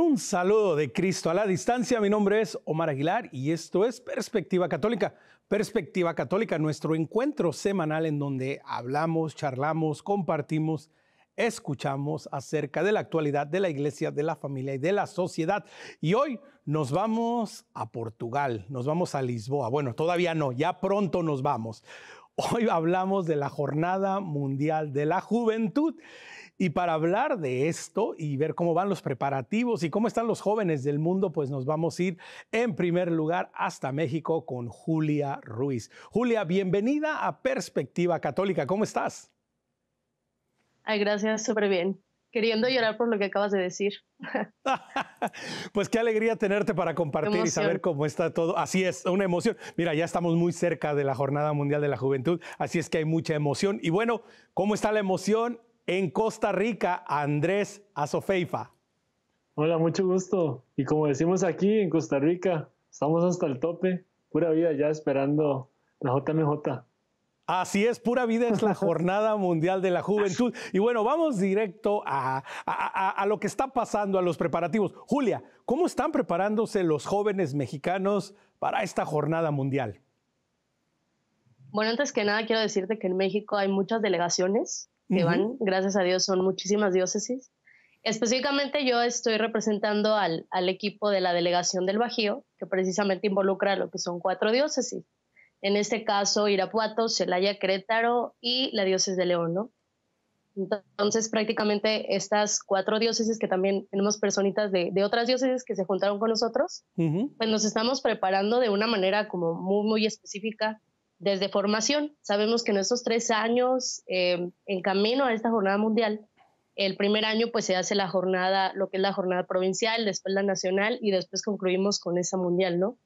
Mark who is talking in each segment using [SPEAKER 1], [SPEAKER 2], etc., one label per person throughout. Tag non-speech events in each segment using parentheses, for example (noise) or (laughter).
[SPEAKER 1] un saludo de Cristo a la distancia, mi nombre es Omar Aguilar y esto es Perspectiva Católica. Perspectiva Católica, nuestro encuentro semanal en donde hablamos, charlamos, compartimos, escuchamos acerca de la actualidad de la iglesia, de la familia y de la sociedad. Y hoy nos vamos a Portugal, nos vamos a Lisboa. Bueno, todavía no, ya pronto nos vamos. Hoy hablamos de la Jornada Mundial de la Juventud y para hablar de esto y ver cómo van los preparativos y cómo están los jóvenes del mundo, pues nos vamos a ir en primer lugar hasta México con Julia Ruiz. Julia, bienvenida a Perspectiva Católica. ¿Cómo estás?
[SPEAKER 2] Ay, gracias, súper bien. Queriendo llorar por lo que acabas de decir. (laughs)
[SPEAKER 1] pues qué alegría tenerte para compartir y saber cómo está todo. Así es, una emoción. Mira, ya estamos muy cerca de la Jornada Mundial de la Juventud, así es que hay mucha emoción. Y bueno, ¿cómo está la emoción en Costa Rica, Andrés Azofeifa.
[SPEAKER 3] Hola, mucho gusto. Y como decimos aquí en Costa Rica, estamos hasta el tope, pura vida ya esperando la JMJ. Así es, pura vida es la Jornada (laughs) Mundial de la
[SPEAKER 1] Juventud. Y bueno, vamos directo a, a, lo que está pasando, a los preparativos. Julia, ¿cómo están preparándose los jóvenes mexicanos para esta Jornada Mundial?
[SPEAKER 2] Bueno, antes que nada quiero decirte que en México hay muchas delegaciones que van, gracias a Dios, son muchísimas diócesis. Específicamente yo estoy representando al, equipo de la delegación del Bajío, que precisamente involucra lo que son cuatro diócesis. En este caso, Irapuato, Celaya, Querétaro y la diócesis de León, Entonces, prácticamente estas cuatro diócesis, que también tenemos personitas de, otras diócesis que se juntaron con nosotros, pues nos estamos preparando de una manera como muy, muy específica desde formación. Sabemos que en estos tres años, eh, en camino a esta jornada mundial, el primer año pues se hace la jornada, lo que es la jornada provincial, después la nacional y después concluimos con esa mundial, ¿no?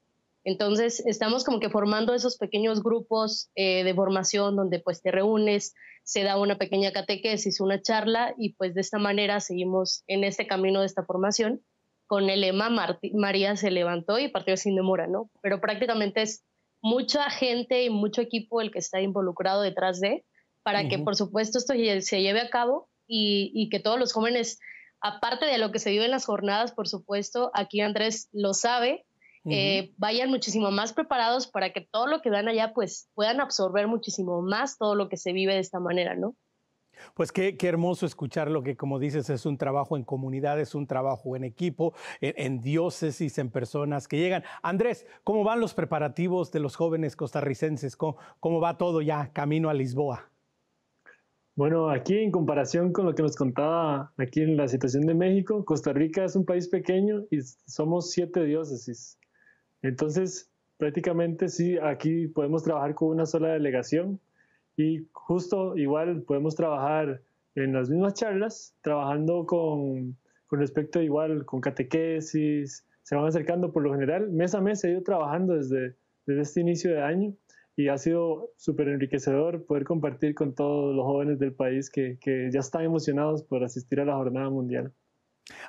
[SPEAKER 2] Entonces estamos como que formando esos pequeños grupos eh, de formación donde pues te reúnes, se da una pequeña catequesis, una charla y pues de esta manera seguimos en este camino de esta formación con el lema María se levantó y partió sin demora, ¿no? Pero prácticamente es mucha gente y mucho equipo el que está involucrado detrás de, para que por supuesto esto se lleve a cabo y, que todos los jóvenes, aparte de lo que se vive en las jornadas, por supuesto, aquí Andrés lo sabe, eh, vayan muchísimo más preparados para que todo lo que dan allá pues puedan absorber muchísimo más todo lo que se vive de esta manera, ¿no?
[SPEAKER 1] Pues qué, qué, hermoso escuchar lo que, como dices, es un trabajo en comunidad, es un trabajo en equipo, en, diócesis, en personas que llegan. Andrés, ¿cómo van los preparativos de los jóvenes costarricenses? ¿Cómo, cómo va todo ya camino a Lisboa?
[SPEAKER 3] Bueno, aquí en comparación con lo que nos contaba aquí en la situación de México, Costa Rica es un país pequeño y somos siete diócesis. Entonces, prácticamente sí, aquí podemos trabajar con una sola delegación y justo igual podemos trabajar en las mismas charlas, trabajando con, con respecto igual con catequesis, se van acercando por lo general, mes a mes he ido trabajando desde, este inicio de año y ha sido súper enriquecedor poder compartir con todos los jóvenes del país que ya están emocionados por asistir a la jornada mundial.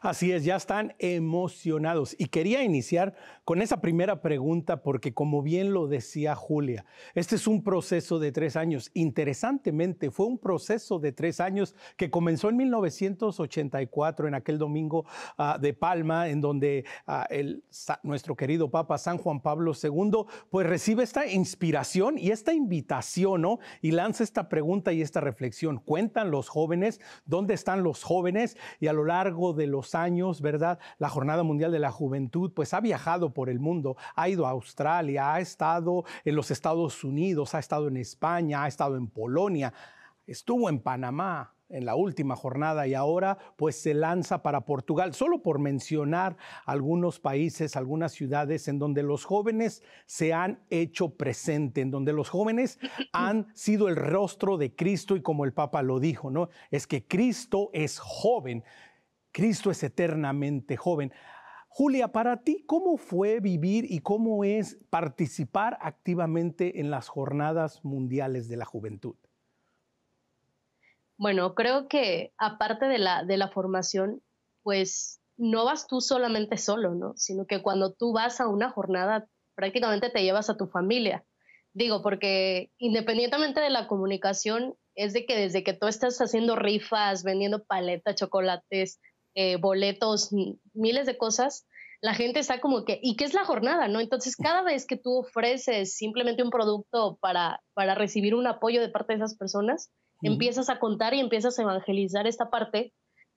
[SPEAKER 1] Así es, ya están emocionados. Y quería iniciar con esa primera pregunta porque, como bien lo decía Julia, este es un proceso de tres años. Interesantemente, fue un proceso de tres años que comenzó en 1984, en aquel domingo ah, de Palma, en donde ah, nuestro querido Papa San Juan Pablo II, pues recibe esta inspiración y esta invitación, ¿no? Y lanza esta pregunta y esta reflexión. ¿Cuentan los jóvenes? ¿Dónde están los jóvenes? Y a lo largo de los años, ¿verdad? La Jornada Mundial de la Juventud, pues ha viajado por el mundo, ha ido a Australia, ha estado en los Estados Unidos, ha estado en España, ha estado en Polonia, estuvo en Panamá, en la última jornada y ahora pues se lanza para Portugal, solo por mencionar algunos países, algunas ciudades en donde los jóvenes se han hecho presente, en donde los jóvenes (clears throat) han sido el rostro de Cristo y como el Papa lo dijo, ¿no? Es que Cristo es joven. Cristo es eternamente joven. Julia, para ti, ¿cómo fue vivir y cómo es participar activamente en las jornadas mundiales de la juventud?
[SPEAKER 2] Bueno, creo que aparte de la, de la formación, pues no vas tú solamente solo, ¿no? Sino que cuando tú vas a una jornada, prácticamente te llevas a tu familia. Digo, porque independientemente de la comunicación, es de que desde que tú estás haciendo rifas, vendiendo paletas, chocolates, eh, boletos, miles de cosas, la gente está como que, ¿y qué es la jornada? ¿no? Entonces, cada vez que tú ofreces simplemente un producto para, para recibir un apoyo de parte de esas personas, empiezas a contar y empiezas a evangelizar esta parte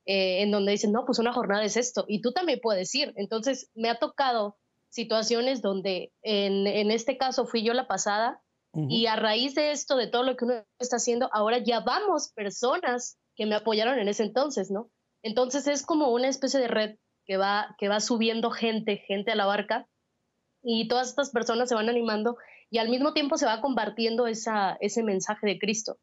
[SPEAKER 2] eh, en donde dicen, no, pues una jornada es esto, y tú también puedes ir. Entonces, me ha tocado situaciones donde, en, este caso, fui yo la pasada, y a raíz de esto, de todo lo que uno está haciendo, ahora ya vamos personas que me apoyaron en ese entonces, ¿no? Entonces es como una especie de red que va, que va subiendo gente, gente a la barca, y todas estas personas se van animando y al mismo tiempo se va compartiendo esa, ese mensaje de Cristo.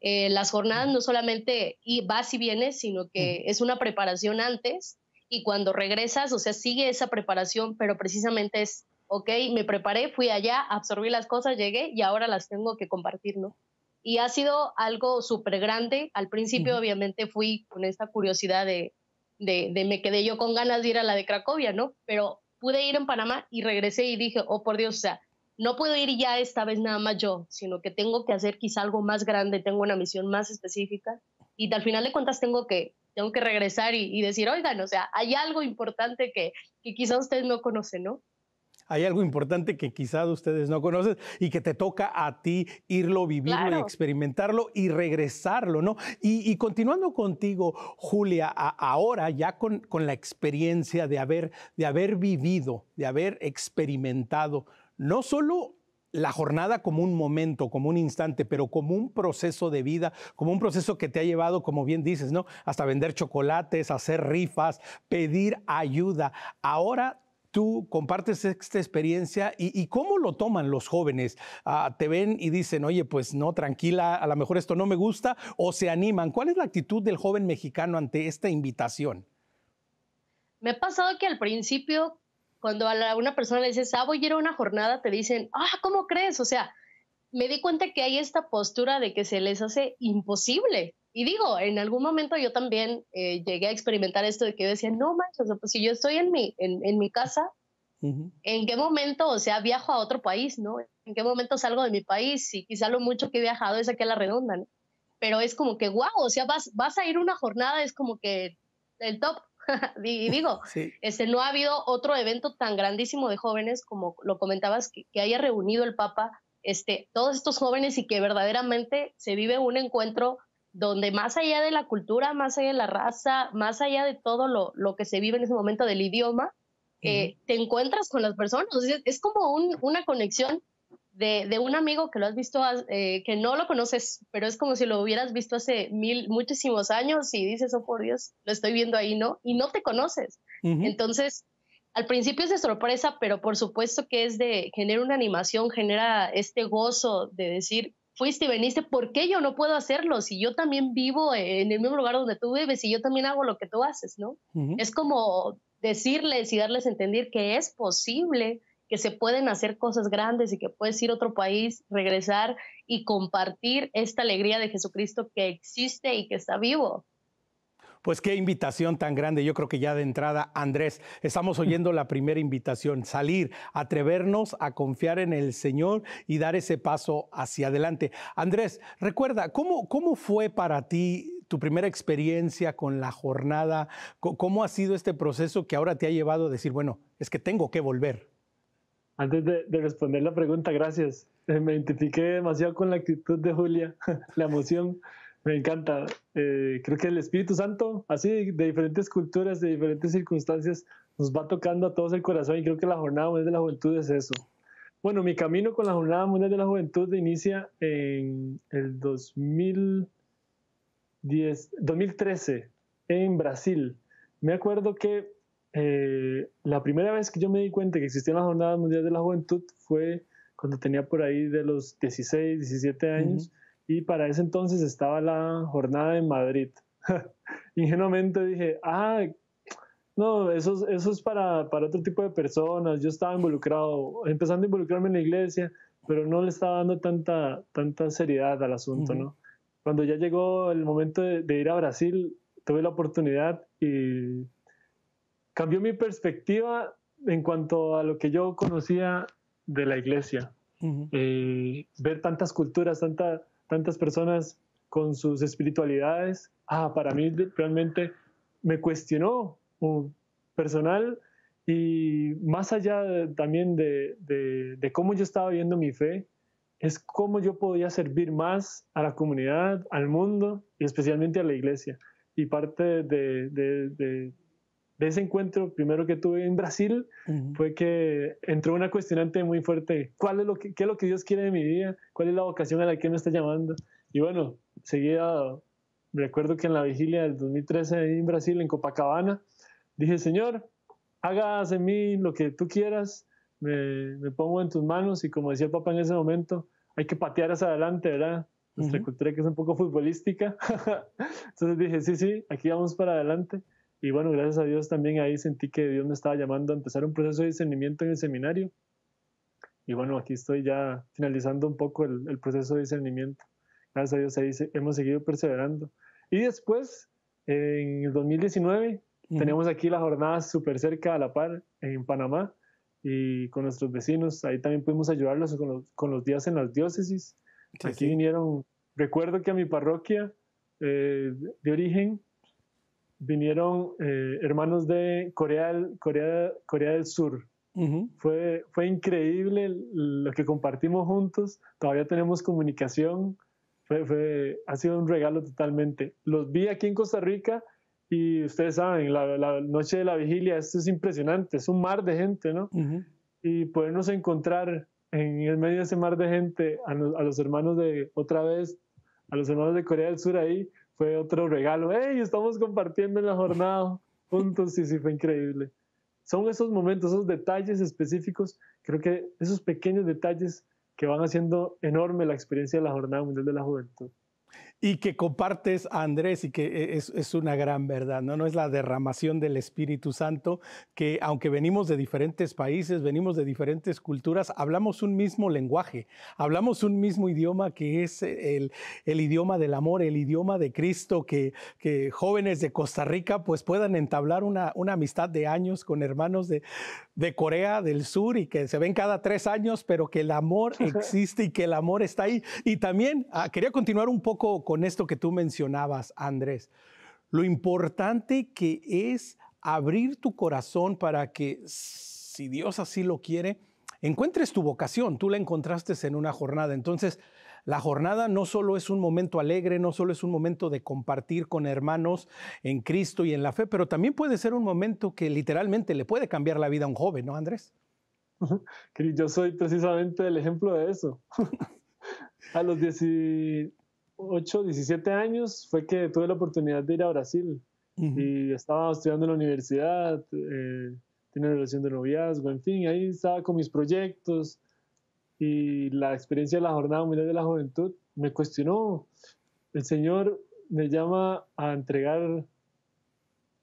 [SPEAKER 2] Eh, las jornadas no solamente vas y vienes, sino que mm. es una preparación antes y cuando regresas, o sea, sigue esa preparación, pero precisamente es, ok, me preparé, fui allá, absorbí las cosas, llegué y ahora las tengo que compartir, ¿no? y ha sido algo súper grande. Al principio, obviamente, fui con esta curiosidad de, de, me quedé yo con ganas de ir a la de Cracovia, ¿no? Pero pude ir en Panamá y regresé y dije, oh, por Dios, o sea, no puedo ir ya esta vez nada más yo, sino que tengo que hacer quizá algo más grande, tengo una misión más específica y al final de cuentas tengo que, tengo que regresar y, decir, oigan, o sea, hay algo importante que, que quizá ustedes no conocen, ¿no?
[SPEAKER 1] hay algo importante que quizás ustedes no conocen y que te toca a ti irlo, vivirlo experimentarlo y regresarlo, ¿no? Y, continuando contigo, Julia, ahora ya con, con la experiencia de haber, de haber vivido, de haber experimentado, no solo la jornada como un momento, como un instante, pero como un proceso de vida, como un proceso que te ha llevado, como bien dices, ¿no? Hasta vender chocolates, hacer rifas, pedir ayuda. Ahora tú compartes esta experiencia y, cómo lo toman los jóvenes. Ah, ¿Te ven y dicen, oye, pues no, tranquila, a lo mejor esto no me gusta? ¿O se animan? ¿Cuál es la actitud del joven mexicano ante esta invitación?
[SPEAKER 2] Me ha pasado que al principio, cuando a una persona le dices, ah, voy a ir a una jornada, te dicen, ah, ¿cómo crees? O sea, me di cuenta que hay esta postura de que se les hace imposible y digo, en algún momento yo también eh, llegué a experimentar esto de que yo decía, no manches, pues si yo estoy en mi, en, mi casa,
[SPEAKER 3] ¿en
[SPEAKER 2] qué momento, o sea, viajo a otro país, ¿no? ¿En qué momento salgo de mi país? Y quizá lo mucho que he viajado es aquí a la redonda, Pero es como que, wow, o sea, vas, vas a ir una jornada, es como que el top. (laughs) y digo, (laughs) este, no ha habido otro evento tan grandísimo de jóvenes como lo comentabas, que, que haya reunido el Papa este, todos estos jóvenes y que verdaderamente se vive un encuentro donde más allá de la cultura, más allá de la raza, más allá de todo lo, que se vive en ese momento del idioma, eh, te encuentras con las personas. Es, como una conexión de, un amigo que lo has visto, eh, que no lo conoces, pero es como si lo hubieras visto hace mil, muchísimos años y dices, oh por Dios, lo estoy viendo ahí, ¿no? Y no te conoces. Entonces, al principio es de sorpresa, pero por supuesto que es de, genera una animación, genera este gozo de decir, fuiste y veniste, ¿por qué yo no puedo hacerlo? Si yo también vivo en el mismo lugar donde tú vives y yo también hago lo que tú haces, ¿no? Es como decirles y darles a entender que es posible, que se pueden hacer cosas grandes y que puedes ir a otro país, regresar y compartir esta alegría de Jesucristo que existe y que está vivo.
[SPEAKER 1] Pues qué invitación tan grande. Yo creo que ya de entrada, Andrés, estamos (laughs) oyendo la primera invitación, salir, atrevernos a confiar en el Señor y dar ese paso hacia adelante. Andrés, recuerda, ¿cómo, cómo fue para ti tu primera experiencia con la jornada? ¿Cómo ha sido este proceso que ahora te ha llevado
[SPEAKER 3] a decir, bueno, es que tengo que volver? Antes de, de responder la pregunta, gracias. (laughs) Me identifiqué demasiado con la actitud de Julia, (laughs) la emoción. Me encanta. Eh, creo que el Espíritu Santo, así de diferentes culturas, de diferentes circunstancias, nos va tocando a todos el corazón y creo que la Jornada Mundial de la Juventud es eso. Bueno, mi camino con la Jornada Mundial de la Juventud inicia en el 2010, 2013 en Brasil. Me acuerdo que eh, la primera vez que yo me di cuenta que existía la Jornada Mundial de la Juventud fue cuando tenía por ahí de los 16, 17 años y para ese entonces estaba la jornada en Madrid. (laughs) Ingenuamente dije, ah, no, eso, eso es para, para otro tipo de personas, yo estaba involucrado, empezando a involucrarme en la iglesia, pero no le estaba dando tanta, tanta seriedad al asunto, ¿no? Cuando ya llegó el momento de, ir a Brasil, tuve la oportunidad y cambió mi perspectiva en cuanto a lo que yo conocía de la iglesia. Eh, ver tantas culturas, tanta, tantas personas con sus espiritualidades. Ah, para mí realmente me cuestionó personal y más allá también de, de, cómo yo estaba viendo mi fe, es cómo yo podía servir más a la comunidad, al mundo y especialmente a la iglesia. Y parte de, de ese encuentro primero que tuve en Brasil fue que entró una cuestionante muy fuerte, ¿cuál es lo que, qué es lo que Dios quiere de mi vida? ¿Cuál es la vocación a la que me está llamando? Y bueno, seguía, recuerdo que en la vigilia del 2013 en Brasil, en Copacabana, dije, Señor, hagas en mí lo que tú quieras, me, pongo en tus manos y como decía el papá en ese momento, hay que patear hacia adelante, ¿verdad? Nuestra cultura que es un poco futbolística. (laughs) Entonces dije, sí, sí, aquí vamos para adelante. Y bueno, gracias a Dios también ahí sentí que Dios me estaba llamando a empezar un proceso de discernimiento en el seminario. Y bueno, aquí estoy ya finalizando un poco el, proceso de discernimiento. Gracias a Dios ahí hemos seguido perseverando. Y después, en el 2019, tenemos aquí la jornada súper cerca a la par en Panamá y con nuestros vecinos. Ahí también pudimos ayudarlos con los, días en las diócesis. aquí vinieron, recuerdo que a mi parroquia eh, de origen vinieron eh, hermanos de Corea, del Sur. fue, fue increíble lo que compartimos juntos, todavía tenemos comunicación, ha sido un regalo totalmente. Los vi aquí en Costa Rica y ustedes saben, la, noche de la vigilia, esto es impresionante, es un mar de gente, ¿no? Y podernos encontrar en el medio de ese mar de gente, a los hermanos de otra vez, a los hermanos de Corea del Sur ahí, fue otro regalo. ¡Ey, Estamos compartiendo en la jornada juntos y sí, sí, fue increíble. Son esos momentos, esos detalles específicos, creo que esos pequeños detalles que van haciendo enorme la experiencia de la Jornada Mundial de la Juventud y que compartes Andrés
[SPEAKER 1] y que eh, es, es, una gran verdad, ¿no? No es la derramación del Espíritu Santo, que aunque venimos de diferentes países, venimos de diferentes culturas, hablamos un mismo lenguaje, hablamos un mismo idioma que es el, el idioma del amor, el idioma de Cristo, que, que jóvenes de Costa Rica pues puedan entablar una, una amistad de años con hermanos de, de Corea del Sur y que se ven cada tres años, pero que el amor (laughs) existe y que el amor está ahí. Y también ah, quería continuar un poco con esto que tú mencionabas, Andrés, lo importante que es abrir tu corazón para que, si Dios así lo quiere, encuentres tu vocación. Tú la encontraste en una jornada. Entonces, la jornada no solo es un momento alegre, no solo es un momento de compartir con hermanos en Cristo y en la fe, pero también puede ser un momento que literalmente le puede cambiar la vida a un joven, ¿no, Andrés?
[SPEAKER 3] Yo soy precisamente el ejemplo de eso. (laughs) a los 8 17 años fue que tuve la oportunidad de ir a Brasil y estaba estudiando en la universidad, eh, tenía relación de noviazgo, en fin, ahí estaba con mis proyectos y la experiencia de la Jornada Mundial de la Juventud me cuestionó. El Señor me llama a entregar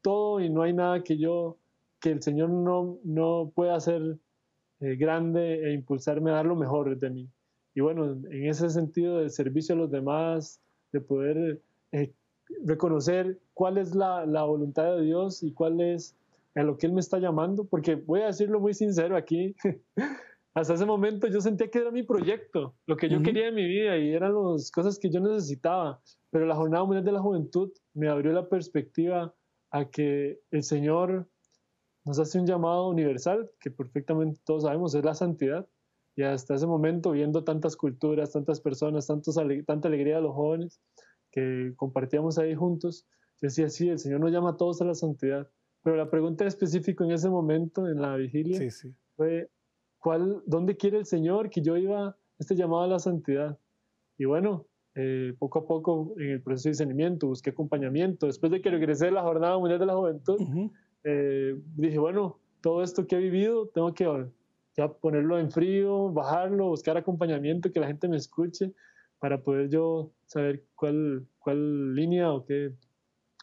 [SPEAKER 3] todo y no hay nada que yo, que el Señor no, no pueda hacer eh, grande e impulsarme a dar lo mejor de mí y bueno, en ese sentido de servicio a los demás, de poder eh, reconocer cuál es la, voluntad de Dios y cuál es a lo que Él me está llamando, porque voy a decirlo muy sincero aquí, (laughs) hasta ese momento yo sentía que era mi proyecto, lo que yo quería en mi vida y eran las cosas que yo necesitaba, pero la Jornada Mundial de la Juventud me abrió la perspectiva a que el Señor nos hace un llamado universal, que perfectamente todos sabemos es la santidad, y hasta ese momento viendo tantas culturas, tantas personas, tanta alegría de los jóvenes que compartíamos ahí juntos, decía, sí, el Señor nos llama a todos a la santidad. Pero la pregunta específica en ese momento, en la vigilia, fue, ¿cuál, ¿dónde quiere el Señor que yo iba este llamado a la santidad? Y bueno, eh, poco a poco en el proceso de discernimiento busqué acompañamiento. Después de que regresé de la Jornada Mundial de la Juventud, eh, dije, bueno, todo esto que he vivido, tengo que ya ponerlo en frío, bajarlo, buscar acompañamiento, que la gente me escuche, para poder yo saber cuál, cuál línea o qué,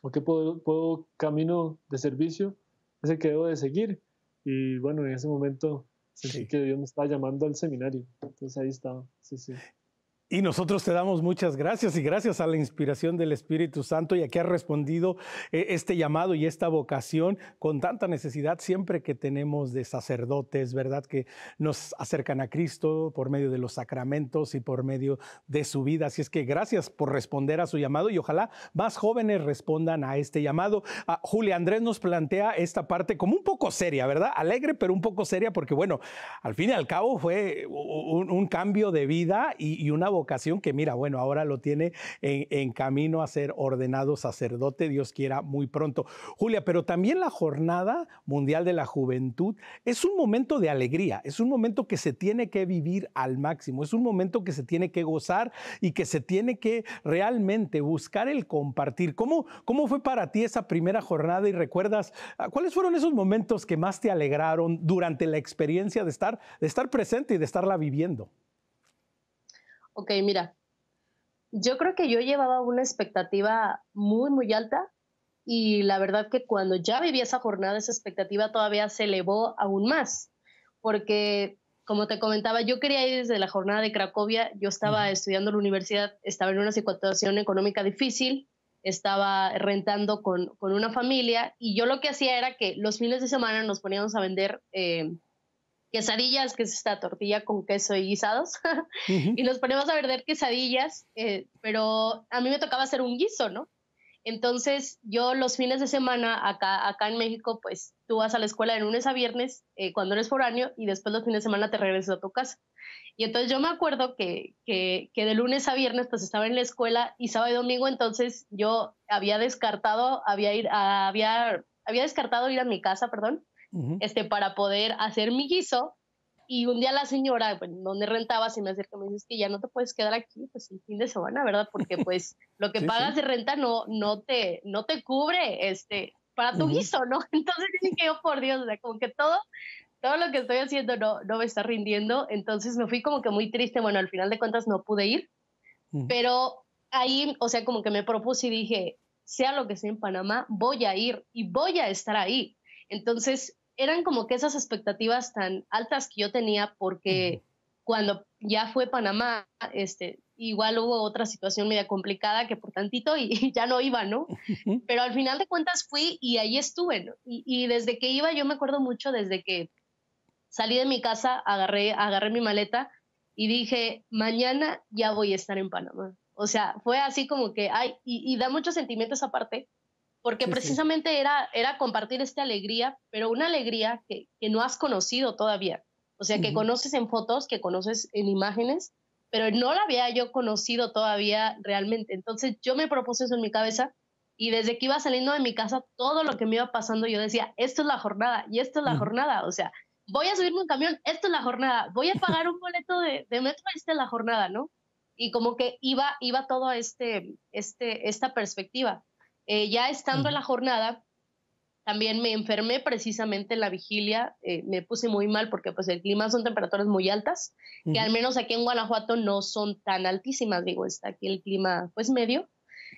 [SPEAKER 3] o qué puedo, puedo camino de servicio es el que debo de seguir. Y bueno, en ese momento sentí sí. que Dios me estaba llamando al seminario. Entonces ahí estaba. Sí, sí.
[SPEAKER 1] Y nosotros te damos muchas gracias y gracias a la inspiración del Espíritu Santo y a que ha respondido eh, este llamado y esta vocación con tanta necesidad siempre que tenemos de sacerdotes, ¿verdad? Que nos acercan a Cristo por medio de los sacramentos y por medio de su vida. Así es que gracias por responder a su llamado y ojalá más jóvenes respondan a este llamado. Ah, Julia Andrés nos plantea esta parte como un poco seria, ¿verdad? Alegre, pero un poco seria porque, bueno, al fin y al cabo fue un, cambio de vida y, y una ocasión que mira, bueno, ahora lo tiene en, camino a ser ordenado sacerdote, Dios quiera, muy pronto. Julia, pero también la Jornada Mundial de la Juventud es un momento de alegría, es un momento que se tiene que vivir al máximo, es un momento que se tiene que gozar y que se tiene que realmente buscar el compartir. ¿Cómo, cómo fue para ti esa primera jornada y recuerdas ah, cuáles fueron esos momentos que más te alegraron durante la experiencia de estar, de estar presente y de estarla viviendo?
[SPEAKER 2] ok, mira, yo creo que yo llevaba una expectativa muy, muy alta y la verdad que cuando ya viví esa jornada, esa expectativa todavía se elevó aún más, porque como te comentaba, yo quería ir desde la jornada de Cracovia, yo estaba estudiando en la universidad, estaba en una situación económica difícil, estaba rentando con, con, una familia y yo lo que hacía era que los fines de semana nos poníamos a vender eh, quesadillas, que es esta tortilla con queso y guisados, (laughs) y nos ponemos a verder quesadillas, eh, pero a mí me tocaba hacer un guiso, ¿no? Entonces yo los fines de semana acá, acá en México, pues tú vas a la escuela de lunes a viernes eh, cuando eres por año y después los fines de semana te regresas a tu casa. Y entonces yo me acuerdo que, que, de lunes a viernes pues estaba en la escuela y sábado y domingo entonces yo había descartado, había, ir, había, había descartado ir a mi casa, perdón, este, para poder hacer mi guiso. Y un día la señora, donde rentaba, se me acerca me dice, que ya no te puedes quedar aquí, pues el fin de semana, ¿verdad? Porque (laughs) pues lo que pagas de renta no, no, te, no te cubre este, para tu guiso, ¿no? (laughs) Entonces dije que yo, oh, por Dios, como que todo, todo lo que estoy haciendo no, no me está rindiendo. Entonces me fui como que muy triste, bueno, al final de cuentas no pude ir, pero ahí, o sea, como que me propuse y dije, sea lo que sea en Panamá, voy a ir y voy a estar ahí. Entonces, eran como que esas expectativas tan altas que yo tenía porque cuando ya fue Panamá, este, igual hubo otra situación media complicada que por tantito y, (laughs) ya no iba, ¿no? Pero al final de cuentas fui y ahí estuve, Y, desde que iba, yo me acuerdo mucho, desde que salí de mi casa, agarré, agarré mi maleta y dije, mañana ya voy a estar en Panamá. O sea, fue así como que, ay, y da muchos sentimientos aparte, porque precisamente Era, era compartir esta alegría, pero una alegría que, no has conocido todavía. O sea, que conoces en fotos, que conoces en imágenes, pero no la había yo conocido todavía realmente. Entonces yo me propuse eso en mi cabeza y desde que iba saliendo de mi casa, todo lo que me iba pasando, yo decía, esto es la jornada y esto es la mm. jornada. O sea, voy a subirme un camión, esto es la jornada, voy a pagar un boleto de, metro, esta es la jornada, ¿no? Y como que iba, iba todo este, este, esta perspectiva. Eh, ya estando en la jornada, también me enfermé precisamente en la vigilia, eh, me puse muy mal porque pues el clima son temperaturas muy altas, que al menos aquí en Guanajuato no son tan altísimas, digo, está aquí el clima pues medio.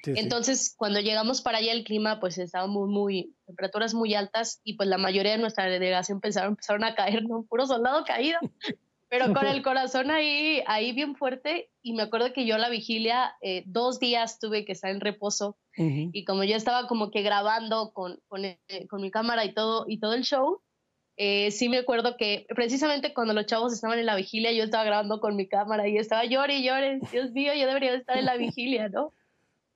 [SPEAKER 2] Entonces, cuando llegamos para allá el clima pues estaba muy, muy, temperaturas muy altas y pues la mayoría de nuestra delegación empezaron a caer, ¿no? Puro soldado caído, pero con el (laughs) corazón ahí, ahí bien fuerte y me acuerdo que yo la vigilia eh, dos días tuve que estar en reposo y como yo estaba como que grabando con, con, eh, mi cámara y todo, y todo el show, eh, sí me acuerdo que precisamente cuando los chavos estaban en la vigilia, yo estaba grabando con mi cámara y estaba llorando, y llore, Dios mío, yo debería estar en la vigilia, ¿no?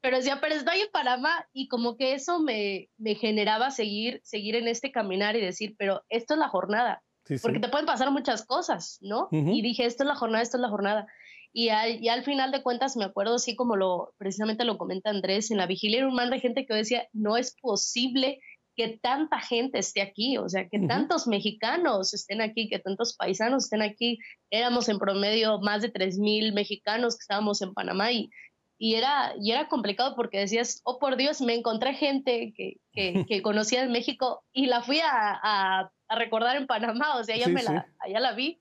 [SPEAKER 2] Pero decía, pero estoy en Panamá y como que eso me, me generaba seguir, seguir en este caminar y decir, pero esto es la jornada, porque te pueden pasar muchas cosas, ¿no? Y dije, esto es la jornada, esto es la jornada. Y al, final de cuentas me acuerdo, así como lo precisamente lo comenta Andrés, en la vigilia era un de gente que decía, no es posible que tanta gente esté aquí, o sea, que tantos mexicanos estén aquí, que tantos paisanos estén aquí. Éramos en promedio más de 3.000 mexicanos que estábamos en Panamá y, y, era, y era complicado porque decías, oh por Dios, me encontré gente que, (laughs) conocía en México y la fui a, recordar en Panamá, o sea, ya, me la, ya la vi.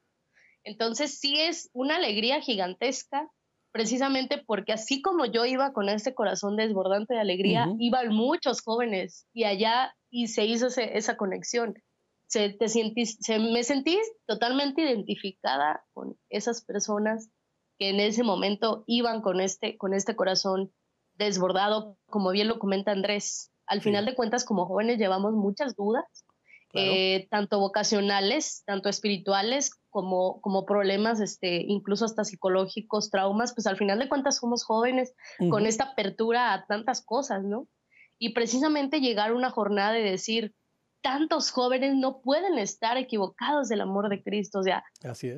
[SPEAKER 2] Entonces sí es una alegría gigantesca, precisamente porque así como yo iba con este corazón desbordante de alegría, iban muchos jóvenes y allá y se hizo esa conexión. Se, me sentí totalmente identificada con esas personas que en ese momento iban con este, con este corazón desbordado, como bien lo comenta Andrés. Al final de cuentas, como jóvenes llevamos muchas dudas, eh, tanto vocacionales, tanto espirituales, como, como problemas, este, incluso hasta psicológicos, traumas, pues al final de cuentas somos jóvenes con esta apertura a tantas cosas, ¿no? Y precisamente llegar a una jornada de decir, tantos jóvenes no pueden estar equivocados del amor de Cristo. O sea,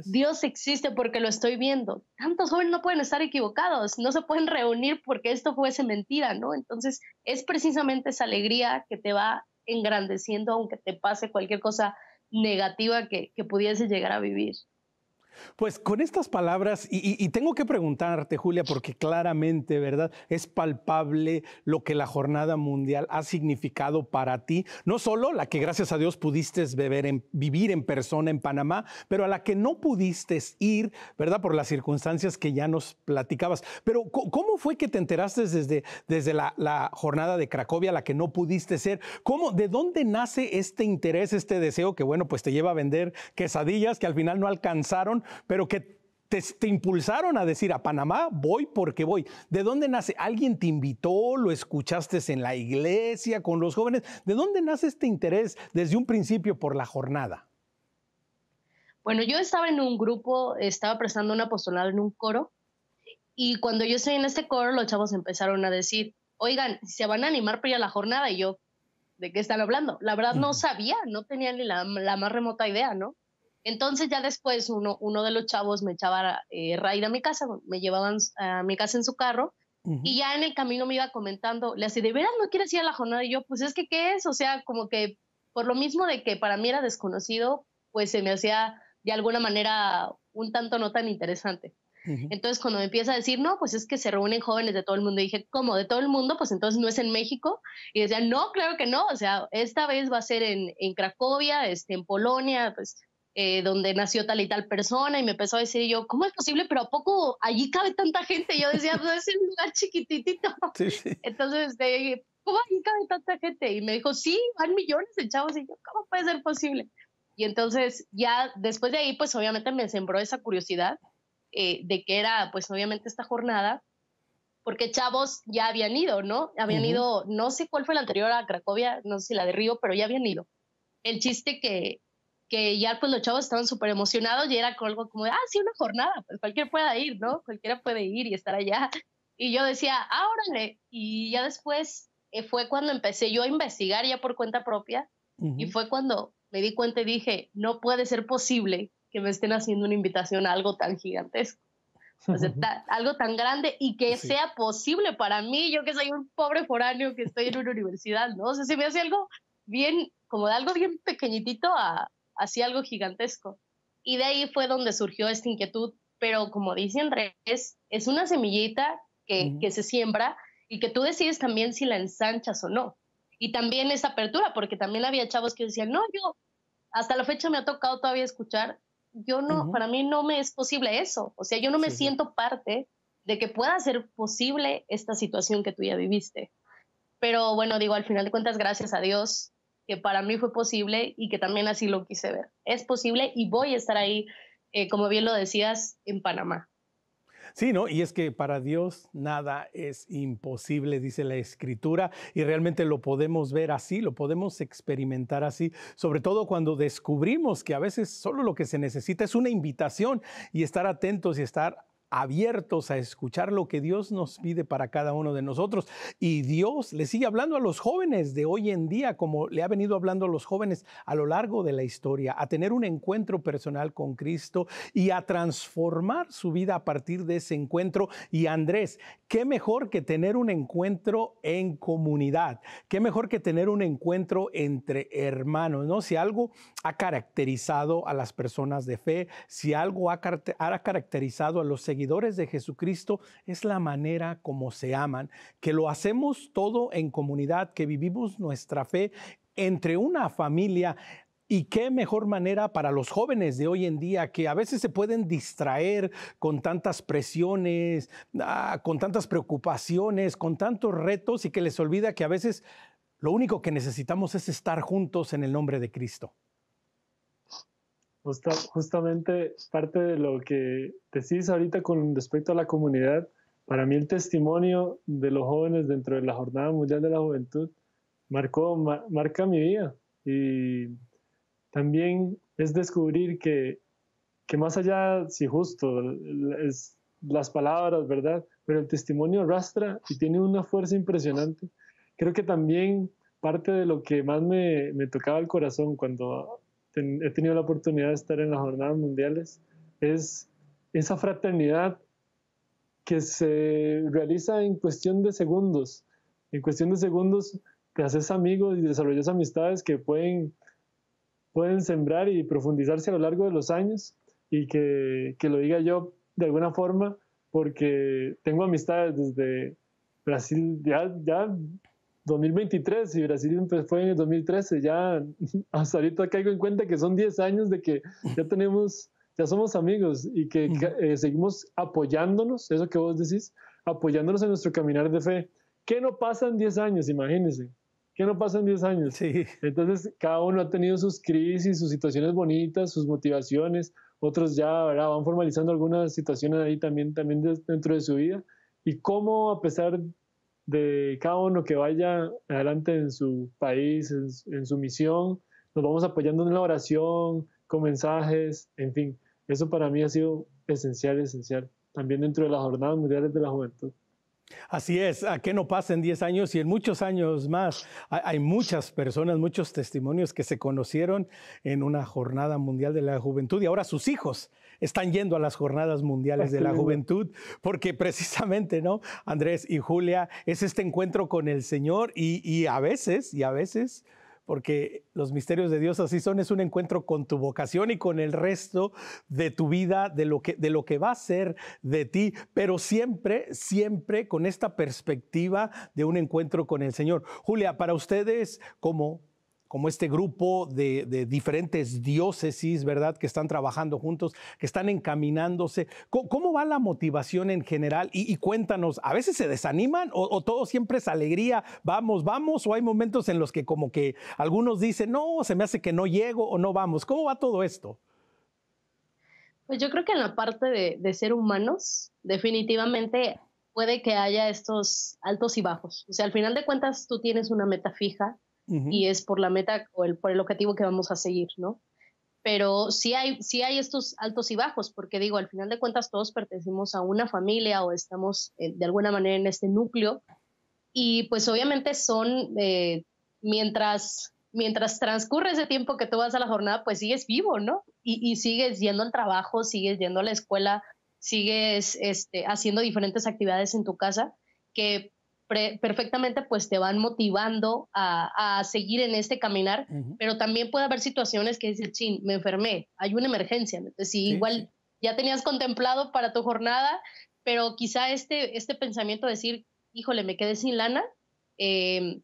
[SPEAKER 2] Dios existe porque lo estoy viendo. Tantos jóvenes no pueden estar equivocados, no se pueden reunir porque esto fuese mentira, ¿no? Entonces, es precisamente esa alegría que te va engrandeciendo aunque te pase cualquier cosa negativa que, que pudiese llegar a vivir.
[SPEAKER 1] Pues con estas palabras, y, tengo que preguntarte, Julia, porque claramente, ¿verdad? Es palpable lo que la jornada mundial ha significado para ti, no solo la que gracias a Dios pudiste beber en, vivir en persona en Panamá, pero a la que no pudiste ir, ¿verdad? Por las circunstancias que ya nos platicabas. Pero ¿cómo fue que te enteraste desde, desde la, la jornada de Cracovia, la que no pudiste ser? ¿Cómo, ¿De dónde nace este interés, este deseo que, bueno, pues te lleva a vender quesadillas que al final no alcanzaron? pero que te, impulsaron a decir a Panamá voy porque voy. ¿De dónde nace? ¿Alguien te invitó? ¿Lo escuchaste en la iglesia con los jóvenes? ¿De dónde nace este interés desde un principio por la jornada?
[SPEAKER 2] Bueno, yo estaba en un grupo, estaba prestando una postulada en un coro y cuando yo estoy en este coro los chavos empezaron a decir, oigan, se van a animar para la jornada y yo, ¿de qué están hablando? La verdad no sabía, no tenía ni la más remota idea, ¿no? Entonces ya después uno, uno de los chavos me echaba eh, a mi casa, me llevaban a mi casa en su carro y ya en el camino me iba comentando, le así ¿de veras no quieres ir a la jornada? Y yo, pues es que, ¿qué es? O sea, como que por lo mismo de que para mí era desconocido, pues se me hacía de alguna manera un tanto no tan interesante. Entonces cuando me empieza a decir, no, pues es que se reúnen jóvenes de todo el mundo, dije, ¿cómo? ¿De todo el mundo? Pues entonces no es en México. Y decía, no, claro que no, o sea, esta vez va a ser en, Cracovia, este, en Polonia, pues eh, donde nació tal y tal persona y me empezó a decir yo, ¿cómo es posible? Pero ¿a poco allí cabe tanta gente? yo decía, no pues, es un lugar chiquitito. (laughs) Entonces, este, ¿cómo allí cabe tanta gente? Y me dijo, sí, van millones de chavos. Y yo, ¿cómo puede ser posible? Y entonces ya después de ahí, pues obviamente me sembró esa curiosidad eh, de que era, pues obviamente esta jornada, porque chavos ya habían ido, ¿no? Habían ido, no sé cuál fue la anterior a Cracovia, no sé si la de Río, pero ya habían ido. El chiste que que ya pues los chavos estaban súper emocionados y era algo como, ah, sí, una jornada, pues cualquiera pueda ir, ¿no? Cualquiera puede ir y estar allá. Y yo decía, ah, órale. Y ya después eh, fue cuando empecé yo a investigar ya por cuenta propia y fue cuando me di cuenta y dije, no puede ser posible que me estén haciendo una invitación a algo tan gigantesco. algo tan grande y que sea posible para mí, yo que soy un pobre foráneo que estoy en una universidad, ¿no? O sea, si me hace algo bien, como de algo bien pequeñitito a, hacía algo gigantesco. Y de ahí fue donde surgió esta inquietud, pero como dice Andrés, es una semillita que, se siembra y que tú decides también si la ensanchas o no. Y también esa apertura, porque también había chavos que decían, no, yo hasta la fecha me ha tocado todavía escuchar, yo no, para mí no me es posible eso, o sea, yo no me siento parte de que pueda ser posible esta situación que tú ya viviste. Pero bueno, digo, al final de cuentas, gracias a Dios, que para mí fue posible y que también así lo quise ver. Es posible y voy a estar ahí, eh, como bien lo decías, en Panamá.
[SPEAKER 1] Sí, ¿no? Y es que para Dios nada es imposible, dice la escritura, y realmente lo podemos ver así, lo podemos experimentar así, sobre todo cuando descubrimos que a veces solo lo que se necesita es una invitación y estar atentos y estar abiertos a escuchar lo que Dios nos pide para cada uno de nosotros. Y Dios le sigue hablando a los jóvenes de hoy en día, como le ha venido hablando a los jóvenes a lo largo de la historia, a tener un encuentro personal con Cristo y a transformar su vida a partir de ese encuentro. Y Andrés, qué mejor que tener un encuentro en comunidad, qué mejor que tener un encuentro entre hermanos, ¿no? Si algo ha caracterizado a las personas de fe, si algo ha, ha caracterizado a los seguidores, de Jesucristo es la manera como se aman, que lo hacemos todo en comunidad, que vivimos nuestra fe entre una familia. Y qué mejor manera para los jóvenes de hoy en día que a veces se pueden distraer con tantas presiones, ah, con tantas preocupaciones, con tantos retos y que les olvida que a veces lo único que necesitamos es estar juntos en el nombre de Cristo
[SPEAKER 3] justamente parte de lo que decís ahorita con respecto a la comunidad, para mí el testimonio de los jóvenes dentro de la Jornada Mundial de la Juventud marcó, marca mi vida y también es descubrir que, más allá, si justo, es las palabras, ¿verdad? Pero el testimonio arrastra y tiene una fuerza impresionante. Creo que también parte de lo que más me, me tocaba el corazón cuando he tenido la oportunidad de estar en las jornadas mundiales, es esa fraternidad que se realiza en cuestión de segundos. En cuestión de segundos te haces amigos y desarrollas amistades que pueden, pueden sembrar y profundizarse a lo largo de los años y que, que lo diga yo de alguna forma porque tengo amistades desde Brasil, ya, ya 2023 y Brasil em, pues, fue en el 2013, ya (laughs) hasta ahorita caigo en cuenta que son 10 años de que ya tenemos, ya somos amigos y que eh, seguimos apoyándonos, eso que vos decís, apoyándonos en nuestro caminar de fe. ¿Qué no pasan 10 años? Imagínense. ¿Qué no pasan 10 años? Sí. Entonces, cada uno ha tenido sus crisis, sus situaciones bonitas, sus motivaciones. Otros ya van formalizando algunas situaciones ahí también, también dentro de su vida. Y cómo, a pesar de cada uno que vaya adelante en su país, en, su misión. Nos vamos apoyando en la oración, con mensajes, en fin. Eso para mí ha sido esencial, esencial, también dentro de las Jornadas Mundiales de la Juventud.
[SPEAKER 1] Así es, a que no pasen 10 años y en muchos años más. Hay muchas personas, muchos testimonios que se conocieron en una jornada mundial de la juventud y ahora sus hijos están yendo a las jornadas mundiales de la juventud, porque precisamente, ¿no? Andrés y Julia, es este encuentro con el Señor y, a veces, y a veces porque los misterios de Dios así son, es un encuentro con tu vocación y con el resto de tu vida, de lo que, de lo que va a ser de ti, pero siempre, siempre con esta perspectiva de un encuentro con el Señor. Julia, para ustedes como como este grupo de, diferentes diócesis, ¿verdad?, que están trabajando juntos, que están encaminándose. ¿Cómo, va la motivación en general? Y, cuéntanos, ¿a veces se desaniman o, todo siempre es alegría? Vamos, vamos, o hay momentos en los que como que algunos dicen, no, se me hace que no llego o no vamos. ¿Cómo va todo esto?
[SPEAKER 2] Pues yo creo que en la parte de, de ser humanos, definitivamente puede que haya estos altos y bajos. O sea, al final de cuentas tú tienes una meta fija, y es por la meta o el, por el objetivo que vamos a seguir, ¿no? Pero sí hay, si hay estos altos y bajos, porque digo, al final de cuentas todos pertenecemos a una familia o estamos eh, de alguna manera en este núcleo y pues obviamente son, eh, mientras, mientras transcurre ese tiempo que tú vas a la jornada, pues sigues vivo, ¿no? Y, sigues yendo al trabajo, sigues yendo a la escuela, sigues este, haciendo diferentes actividades en tu casa, que perfectamente pues te van motivando a, seguir en este caminar, pero también puede haber situaciones que dices, chin, me enfermé, hay una emergencia, entonces igual ya tenías contemplado para tu jornada, pero quizá este, este pensamiento de decir, híjole, me quedé sin lana, em,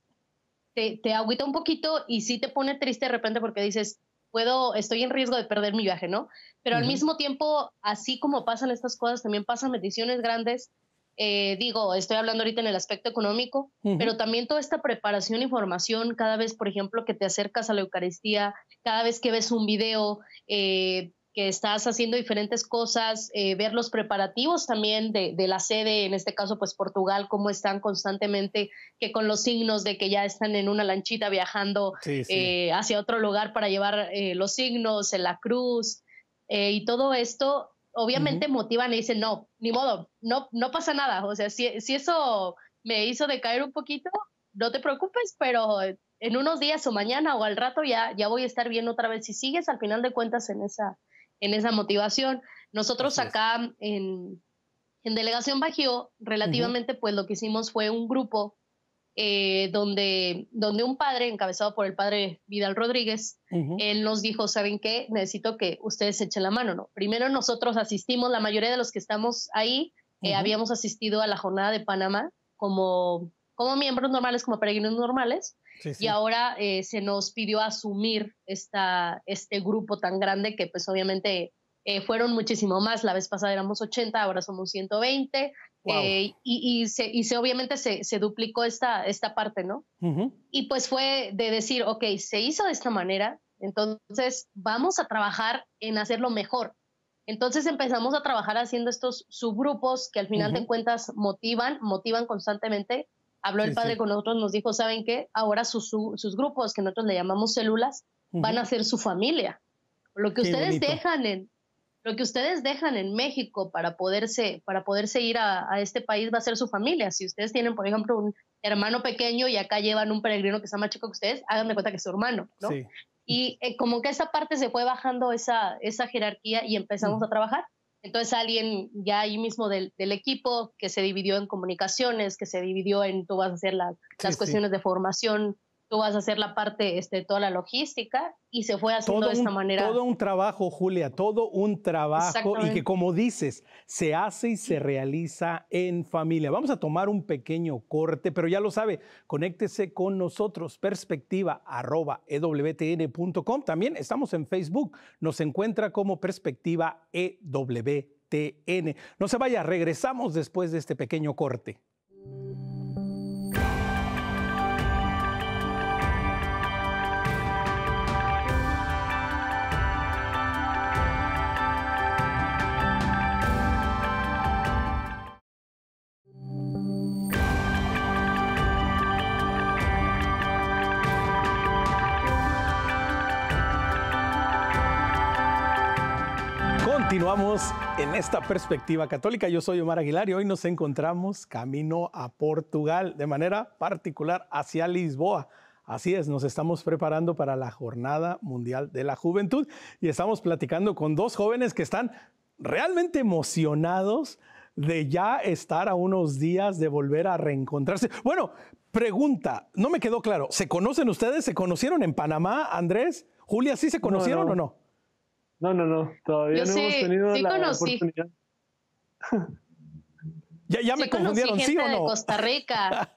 [SPEAKER 2] te, te agüita un poquito y sí te pone triste de repente porque dices, puedo, estoy en riesgo de perder mi viaje, ¿no? Pero al mismo tiempo, así como pasan estas cosas, también pasan mediciones grandes eh, digo, estoy hablando ahorita en el aspecto económico, pero también toda esta preparación y formación, cada vez, por ejemplo, que te acercas a la Eucaristía, cada vez que ves un video, eh, que estás haciendo diferentes cosas, eh, ver los preparativos también de, la sede, en este caso pues Portugal, cómo están constantemente, que con los signos de que ya están en una lanchita viajando hacia otro lugar para llevar los signos, en la cruz, y todo esto obviamente motivan y dicen, no, ni modo, no, no pasa nada. O sea, si, eso me hizo decaer un poquito, no te preocupes, pero en unos días o mañana o al rato ya, ya voy a estar bien otra vez. Si sigues al final de cuentas en esa, en esa motivación. Nosotros acá en, Delegación Bajío, relativamente, pues lo que hicimos fue un grupo eh, donde, donde un padre, encabezado por el padre Vidal Rodríguez, él nos dijo, ¿saben qué? Necesito que ustedes echen la mano, ¿no? Primero nosotros asistimos, la mayoría de los que estamos ahí, eh, habíamos asistido a la jornada de Panamá como, como miembros normales, como peregrinos normales, y ahora eh, se nos pidió asumir esta, este grupo tan grande que pues obviamente... fueron muchísimo más. La vez pasada éramos 80, ahora somos 120. Eh, y, se, obviamente se, duplicó esta, esta parte, ¿no? Y pues fue de decir, ok, se hizo de esta manera, entonces vamos a trabajar en hacerlo mejor. Entonces empezamos a trabajar haciendo estos subgrupos que al final de cuentas motivan, motivan constantemente. Habló el padre con nosotros, nos dijo, ¿saben qué? Ahora sus, grupos, que nosotros le llamamos células, van a ser su familia. Lo que ustedes dejan en, lo que ustedes dejan en México para poderse, para poderse ir a, a, este país va a ser su familia. Si ustedes tienen, por ejemplo, un hermano pequeño y acá llevan un peregrino que está más chico que ustedes, háganme cuenta que es su hermano, ¿no? Y eh, como que esa parte se fue bajando esa, esa jerarquía y empezamos a trabajar. Entonces alguien ya ahí mismo del, equipo que se dividió en comunicaciones, que se dividió en tú vas a hacer las cuestiones de formación tú vas a hacer la parte, este, toda la logística y se fue haciendo de esta manera. Todo
[SPEAKER 1] un trabajo, Julia, todo un trabajo y que como dices, se hace y se realiza en familia. Vamos a tomar un pequeño corte, pero ya lo sabe, conéctese con nosotros, perspectiva e También estamos en Facebook, nos encuentra como perspectiva EWTN. No se vaya, regresamos después de este pequeño corte. Continuamos en esta perspectiva católica. Yo soy Omar Aguilar y hoy nos encontramos camino a Portugal, de manera particular hacia Lisboa. Así es, nos estamos preparando para la Jornada Mundial de la Juventud y estamos platicando con dos jóvenes que están realmente emocionados de ya estar a unos días de volver a reencontrarse. Bueno, pregunta, no me quedó claro, ¿se conocen ustedes? ¿Se conocieron en Panamá, Andrés? Julia, ¿sí se conocieron o no?
[SPEAKER 3] No, no, no, todavía no hemos tenido la oportunidad. ya, ya me confundieron, ¿sí o no? De Costa
[SPEAKER 2] Rica. (laughs)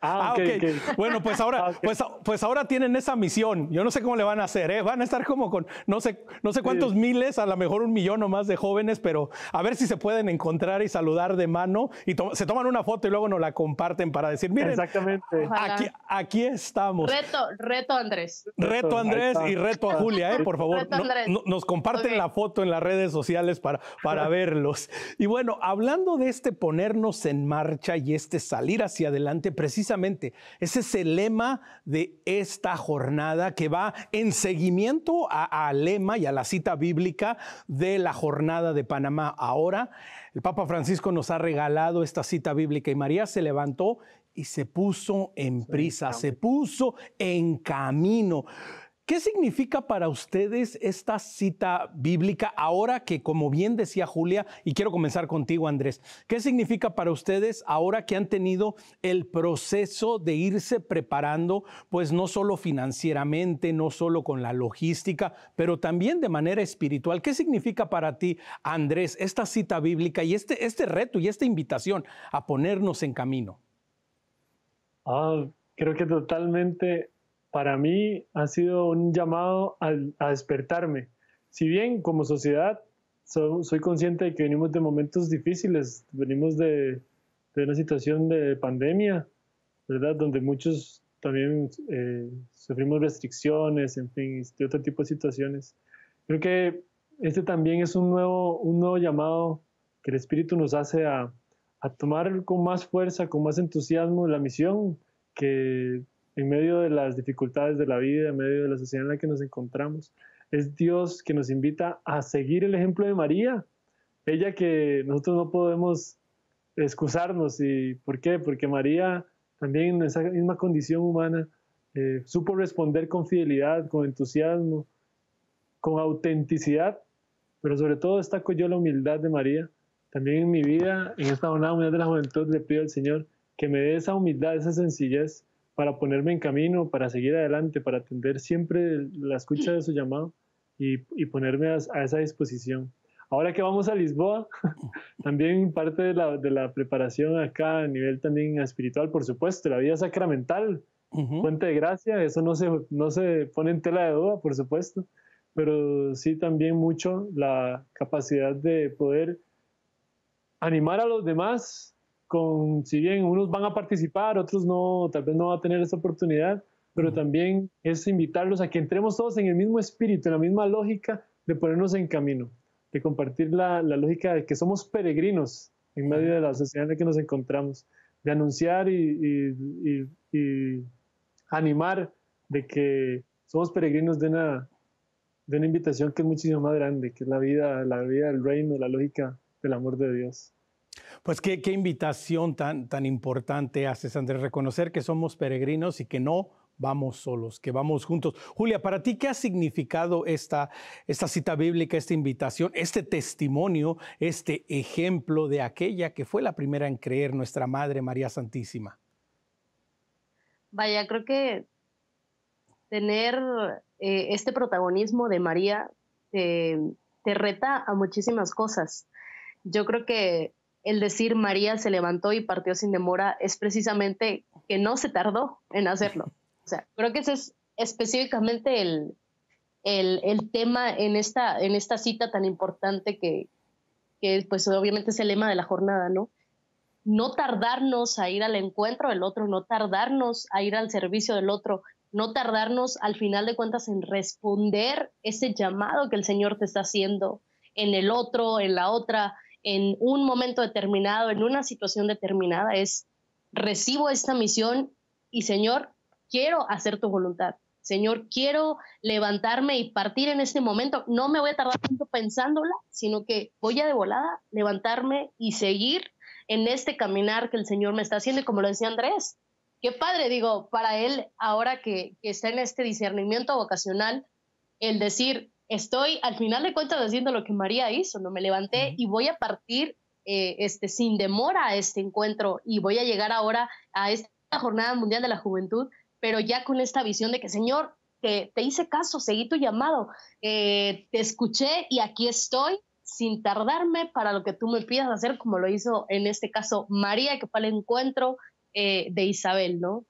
[SPEAKER 3] Ah, ah okay, Bueno, pues ahora,
[SPEAKER 1] (laughs) ah, pues, pues ahora tienen esa misión. Yo no sé cómo le van a hacer, ¿eh? Van a estar como con no sé, no sé cuántos miles, a lo mejor un millón o más de jóvenes, pero a ver si se pueden encontrar y saludar de mano y se toman una foto y luego nos la comparten para decir, miren, exactamente. Aquí, estamos.
[SPEAKER 2] Reto, reto Andrés. Reto Andrés y reto a
[SPEAKER 1] Julia, ¿eh? Por favor, nos comparten la foto en las redes sociales para, para (laughs) verlos. Y bueno, hablando de este ponernos en marcha y este salir hacia adelante, precisamente precisamente, ese es el lema de esta jornada que va en seguimiento al lema y a la cita bíblica de la jornada de Panamá. Ahora, el Papa Francisco nos ha regalado esta cita bíblica y María se levantó y se puso en prisa, se puso en camino. ¿Qué significa para ustedes esta cita bíblica ahora que, como bien decía Julia, y quiero comenzar contigo, Andrés, ¿qué significa para ustedes ahora que han tenido el proceso de irse preparando, pues no solo financieramente, no solo con la logística, pero también de manera espiritual? ¿Qué significa para ti, Andrés, esta cita bíblica y este, este reto y esta invitación a ponernos en camino?
[SPEAKER 3] Ah, creo que totalmente para mí ha sido un llamado a, despertarme. Si bien como sociedad soy consciente de que venimos de momentos difíciles, venimos de, una situación de pandemia, ¿verdad? Donde muchos también eh, sufrimos restricciones, en fin, de este otro tipo de situaciones. Creo que este también es un nuevo, un nuevo llamado que el Espíritu nos hace a, a tomar con más fuerza, con más entusiasmo la misión que en medio de las dificultades de la vida, en medio de la sociedad en la que nos encontramos. Es Dios que nos invita a seguir el ejemplo de María, ella que nosotros no podemos excusarnos. ¿Y por qué? Porque María también en esa misma condición humana eh, supo responder con fidelidad, con entusiasmo, con autenticidad, pero sobre todo destaco yo la humildad de María. También en mi vida, en esta jornada de la juventud, le pido al Señor que me dé esa humildad, esa sencillez para ponerme en camino, para seguir adelante, para atender siempre la escucha de su llamado y, ponerme a, esa disposición. Ahora que vamos a Lisboa, (laughs) también parte de la, preparación acá a nivel también espiritual, por supuesto, la vida sacramental, fuente de gracia, eso no se, no se pone en tela de duda, por supuesto, pero sí también mucho la capacidad de poder animar a los demás con, si bien unos van a participar, otros no, tal vez no va a tener esa oportunidad, pero también es invitarlos a que entremos todos en el mismo espíritu, en la misma lógica de ponernos en camino, de compartir la, lógica de que somos peregrinos en medio de la sociedad en la que nos encontramos, de anunciar y, animar de que somos peregrinos de una, de una invitación que es muchísimo más grande, que es la vida, la vida del reino, la lógica del amor de Dios.
[SPEAKER 1] Pues qué, invitación tan, tan importante haces, Andrés, reconocer que somos peregrinos y que no vamos solos, que vamos juntos. Julia, para ti, ¿qué ha significado esta, esta cita bíblica, esta invitación, este testimonio, este ejemplo de aquella que fue la primera en creer, nuestra Madre María Santísima?
[SPEAKER 2] Vaya, creo que tener eh, este protagonismo de María eh, te reta a muchísimas cosas. Yo creo que el decir María se levantó y partió sin demora es precisamente que no se tardó en hacerlo. (laughs) O sea, creo que ese es específicamente el, el, tema en esta, en esta cita tan importante que, que pues obviamente es el lema de la jornada, ¿no? No tardarnos a ir al encuentro del otro, no tardarnos a ir al servicio del otro, no tardarnos al final de cuentas en responder ese llamado que el Señor te está haciendo en el otro, en la otra, en un momento determinado, en una situación determinada, es recibo esta misión y Señor, quiero hacer tu voluntad. Señor, quiero levantarme y partir en este momento. No me voy a tardar tanto pensándola, sino que voy a de volada levantarme y seguir en este caminar que el Señor me está haciendo. Y como lo decía Andrés, qué padre, digo, para él, ahora que, que está en este discernimiento vocacional, el decir, estoy al final de cuentas haciendo lo que María hizo, no me levanté y voy a partir eh, este, sin demora a este encuentro y voy a llegar ahora a esta Jornada Mundial de la Juventud, pero ya con esta visión de que, Señor, te, te hice caso, seguí tu llamado, eh, te escuché y aquí estoy sin tardarme para lo que tú me pidas hacer, como lo hizo en este caso María, que fue el encuentro eh, de Isabel, ¿no?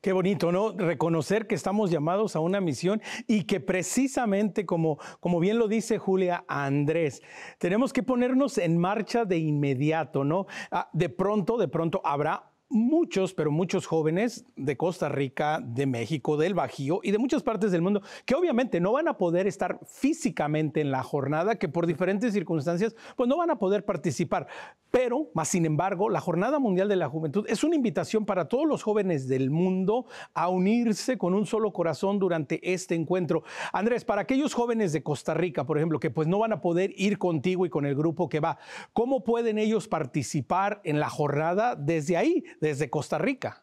[SPEAKER 1] Qué bonito, ¿no? Reconocer que estamos llamados a una misión y que precisamente, como, como bien lo dice Julia Andrés, tenemos que ponernos en marcha de inmediato, ¿no? Ah, de pronto, de pronto habrá muchos, pero muchos jóvenes de Costa Rica, de México, del Bajío y de muchas partes del mundo que obviamente no van a poder estar físicamente en la jornada, que por diferentes circunstancias pues no van a poder participar. Pero, más sin embargo, la Jornada Mundial de la Juventud es una invitación para todos los jóvenes del mundo a unirse con un solo corazón durante este encuentro. Andrés, para aquellos jóvenes de Costa Rica, por ejemplo, que pues no van a poder ir contigo y con el grupo que va, ¿cómo pueden ellos participar en la jornada desde ahí? desde Costa Rica?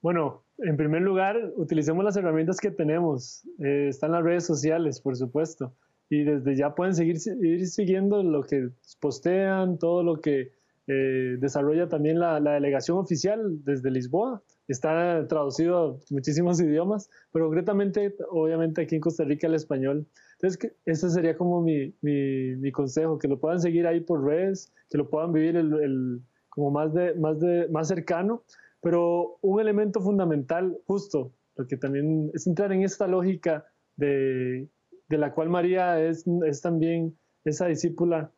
[SPEAKER 3] Bueno, en primer lugar, utilicemos las herramientas que tenemos. Eh, están las redes sociales, por supuesto. Y desde ya pueden seguir ir siguiendo lo que postean, todo lo que eh, desarrolla también la, delegación oficial desde Lisboa. Está traducido a muchísimos (laughs) idiomas, pero concretamente, obviamente, aquí en Costa Rica el español. Entonces, ese sería como mi, consejo, que lo puedan seguir ahí por redes, que lo puedan vivir el como más, de, más, de, más cercano, pero un elemento fundamental justo, porque también es entrar en esta lógica de, de la cual María es, es también esa discípula,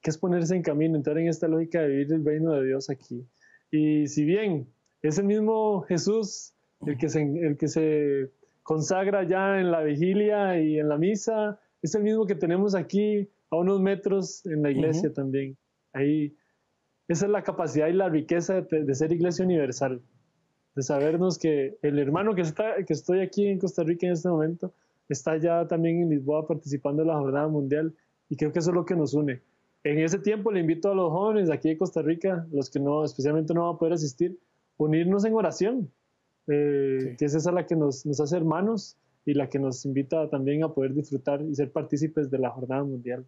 [SPEAKER 3] que es ponerse en camino, entrar en esta lógica de vivir el reino de Dios aquí. Y si bien es el mismo Jesús el que se, el que se consagra ya en la vigilia y en la misa, es el mismo que tenemos aquí a unos metros en la iglesia también. Ahí esa es la capacidad y la riqueza de, ser iglesia universal, de sabernos que el hermano que, está, que estoy aquí en Costa Rica en este momento está ya también en Lisboa participando en la jornada mundial y creo que eso es lo que nos une. En ese tiempo le invito a los jóvenes aquí de Costa Rica, los que no, especialmente no van a poder asistir, unirnos en oración, eh, que es esa la que nos hace hermanos y la que nos invita también a poder disfrutar y ser partícipes de la jornada mundial.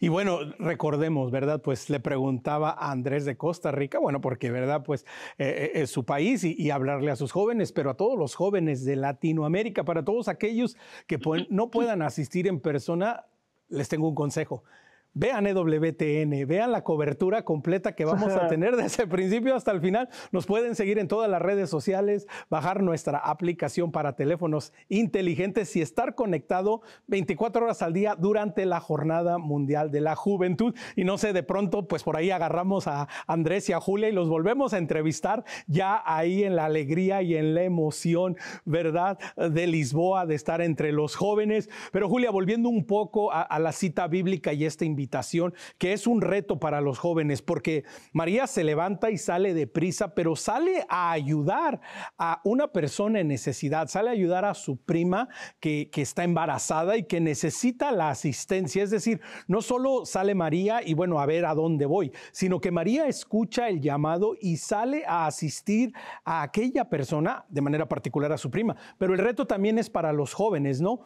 [SPEAKER 1] Y bueno, recordemos, ¿verdad? Pues le preguntaba a Andrés de Costa Rica, bueno, porque, ¿verdad? Pues eh, eh, es su país y, hablarle a sus jóvenes, pero a todos los jóvenes de Latinoamérica, para todos aquellos que no puedan asistir en persona, les tengo un consejo vean EWTN, vean la cobertura completa que vamos a (laughs) tener desde el principio hasta el final. Nos pueden seguir en todas las redes sociales, bajar nuestra aplicación para teléfonos inteligentes y estar conectado 24 horas al día durante la Jornada Mundial de la Juventud. Y no sé, de pronto, pues por ahí agarramos a Andrés y a Julia y los volvemos a entrevistar ya ahí en la alegría y en la emoción, ¿verdad? De Lisboa, de estar entre los jóvenes. Pero Julia, volviendo un poco a, la cita bíblica y esta invitación, que es un reto para los jóvenes, porque María se levanta y sale de prisa, pero sale a ayudar a una persona en necesidad, sale a ayudar a su prima que, que está embarazada y que necesita la asistencia. Es decir, no solo sale María y bueno, a ver a dónde voy, sino que María escucha el llamado y sale a asistir a aquella persona, de manera particular a su prima. Pero el reto también es para los jóvenes, ¿no?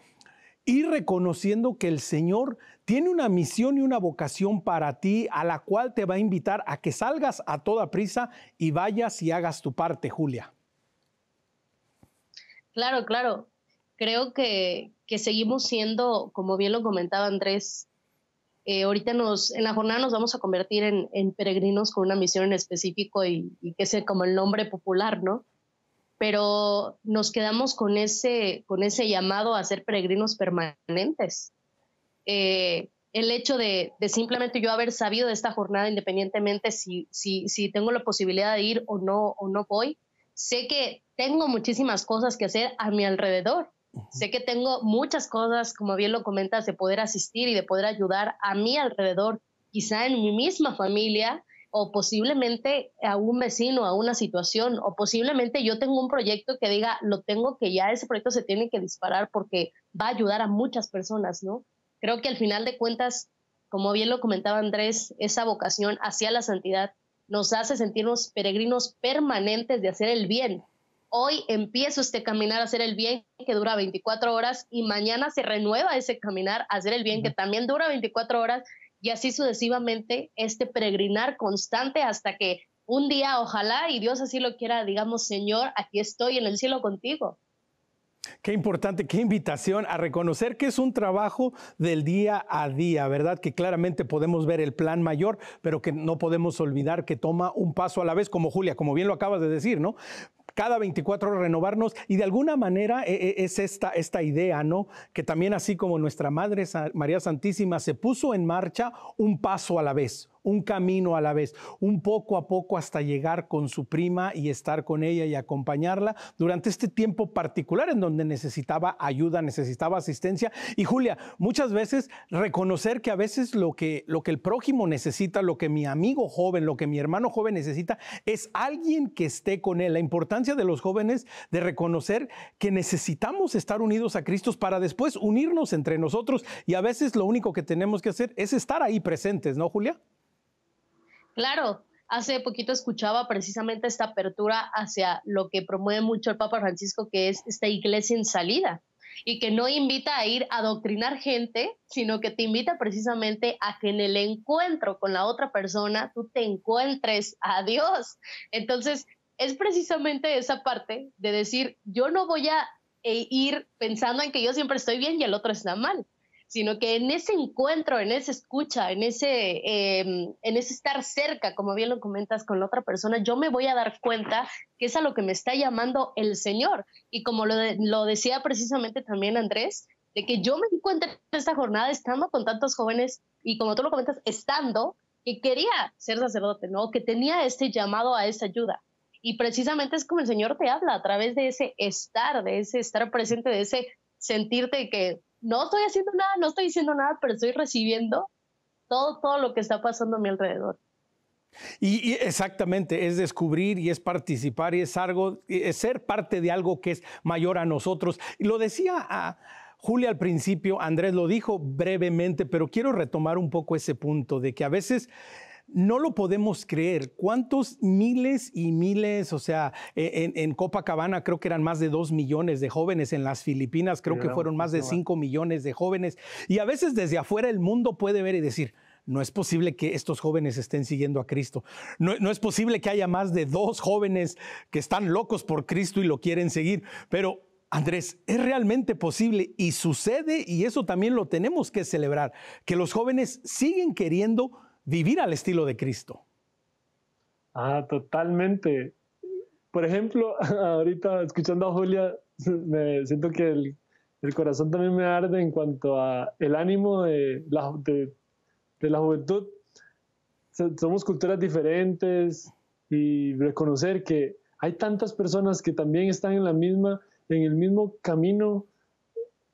[SPEAKER 1] y reconociendo que el Señor tiene una misión y una vocación para ti a la cual te va a invitar a que salgas a toda prisa y vayas y hagas tu parte, Julia.
[SPEAKER 2] Claro, claro. Creo que, seguimos siendo, como bien lo comentaba Andrés, eh, ahorita nos, en la jornada nos vamos a convertir en, peregrinos con una misión en específico y, y que sea como el nombre popular, ¿no? pero nos quedamos con ese, llamado a ser peregrinos permanentes. Eh, el hecho de, simplemente yo haber sabido de esta jornada, independientemente si, tengo la posibilidad de ir o no, o no voy, sé que tengo muchísimas cosas que hacer a mi alrededor. Sé que tengo muchas cosas, como bien lo comentas, de poder asistir y de poder ayudar a mi alrededor, quizá en mi misma familia, o posiblemente a un vecino, a una situación, o posiblemente yo tengo un proyecto que diga, lo tengo que ya, ese proyecto se tiene que disparar porque va a ayudar a muchas personas, ¿no? Creo que al final de cuentas, como bien lo comentaba Andrés, esa vocación hacia la santidad nos hace sentirnos peregrinos permanentes de hacer el bien. Hoy empieza este caminar a hacer el bien que dura 24 horas y mañana se renueva ese caminar a hacer el bien que también dura 24 horas y así sucesivamente este peregrinar constante hasta que un día, ojalá, y Dios así lo quiera, digamos, Señor, aquí estoy en el cielo contigo.
[SPEAKER 1] Qué importante, qué invitación a reconocer que es un trabajo del día a día, ¿verdad? Que claramente podemos ver el plan mayor, pero que no podemos olvidar que toma un paso a la vez, como Julia, como bien lo acabas de decir, ¿no? cada 24 renovarnos y de alguna manera eh, eh, es esta, esta idea, ¿no? Que también así como nuestra Madre María Santísima se puso en marcha un paso a la vez, un camino a la vez, un poco a poco hasta llegar con su prima y estar con ella y acompañarla durante este tiempo particular en donde necesitaba ayuda, necesitaba asistencia. Y Julia, muchas veces reconocer que a veces lo que, lo que el prójimo necesita, lo que mi amigo joven, lo que mi hermano joven necesita, es alguien que esté con él. La importancia de los jóvenes de reconocer que necesitamos estar unidos a Cristo para después unirnos entre nosotros y a veces lo único que tenemos que hacer es estar ahí presentes, ¿no, Julia?
[SPEAKER 2] Claro, hace poquito escuchaba precisamente esta apertura hacia lo que promueve mucho el Papa Francisco, que es esta iglesia en salida y que no invita a ir a doctrinar gente, sino que te invita precisamente a que en el encuentro con la otra persona tú te encuentres a Dios. Entonces, es precisamente esa parte de decir, yo no voy a eh, ir pensando en que yo siempre estoy bien y el otro está mal, sino que en ese encuentro, en esa escucha, en ese, em, en ese estar cerca, como bien lo comentas con la otra persona, yo me voy a dar cuenta que es a lo que me está llamando el Señor. Y como lo, lo decía precisamente también Andrés, de que yo me cuenta en esta jornada estando con tantos jóvenes y como tú lo comentas, estando que quería ser sacerdote, ¿no? Que tenía este llamado a esa ayuda. Y precisamente es como el Señor te habla a través de ese estar, de ese estar presente, de ese sentirte que no estoy haciendo nada, no estoy diciendo nada, pero estoy recibiendo todo, todo lo que está pasando a mi alrededor.
[SPEAKER 1] Y, exactamente, es descubrir y es participar y es algo, es ser parte de algo que es mayor a nosotros. Y lo decía a Julia al principio, Andrés lo dijo brevemente, pero quiero retomar un poco ese punto de que a veces no lo podemos creer. ¿Cuántos miles y miles? O sea, e, en, Copacabana creo que eran más de dos millones de jóvenes, en las Filipinas creo que fueron más de cinco millones de jóvenes. Y a veces desde afuera el mundo puede ver y decir, no es posible que estos jóvenes estén siguiendo a Cristo. No, no, es posible que haya más de dos jóvenes que están locos por Cristo y lo quieren seguir. Pero, Andrés, es realmente posible y sucede, y eso también lo tenemos que celebrar, que los jóvenes siguen queriendo vivir al estilo de Cristo.
[SPEAKER 3] Ah, totalmente. Por ejemplo, (laughs) ahorita escuchando a Julia, (laughs) me siento que el, corazón también me arde en cuanto a el ánimo de la, de, de la juventud. Somos culturas diferentes y reconocer que hay tantas personas que también están en la misma, en el mismo camino,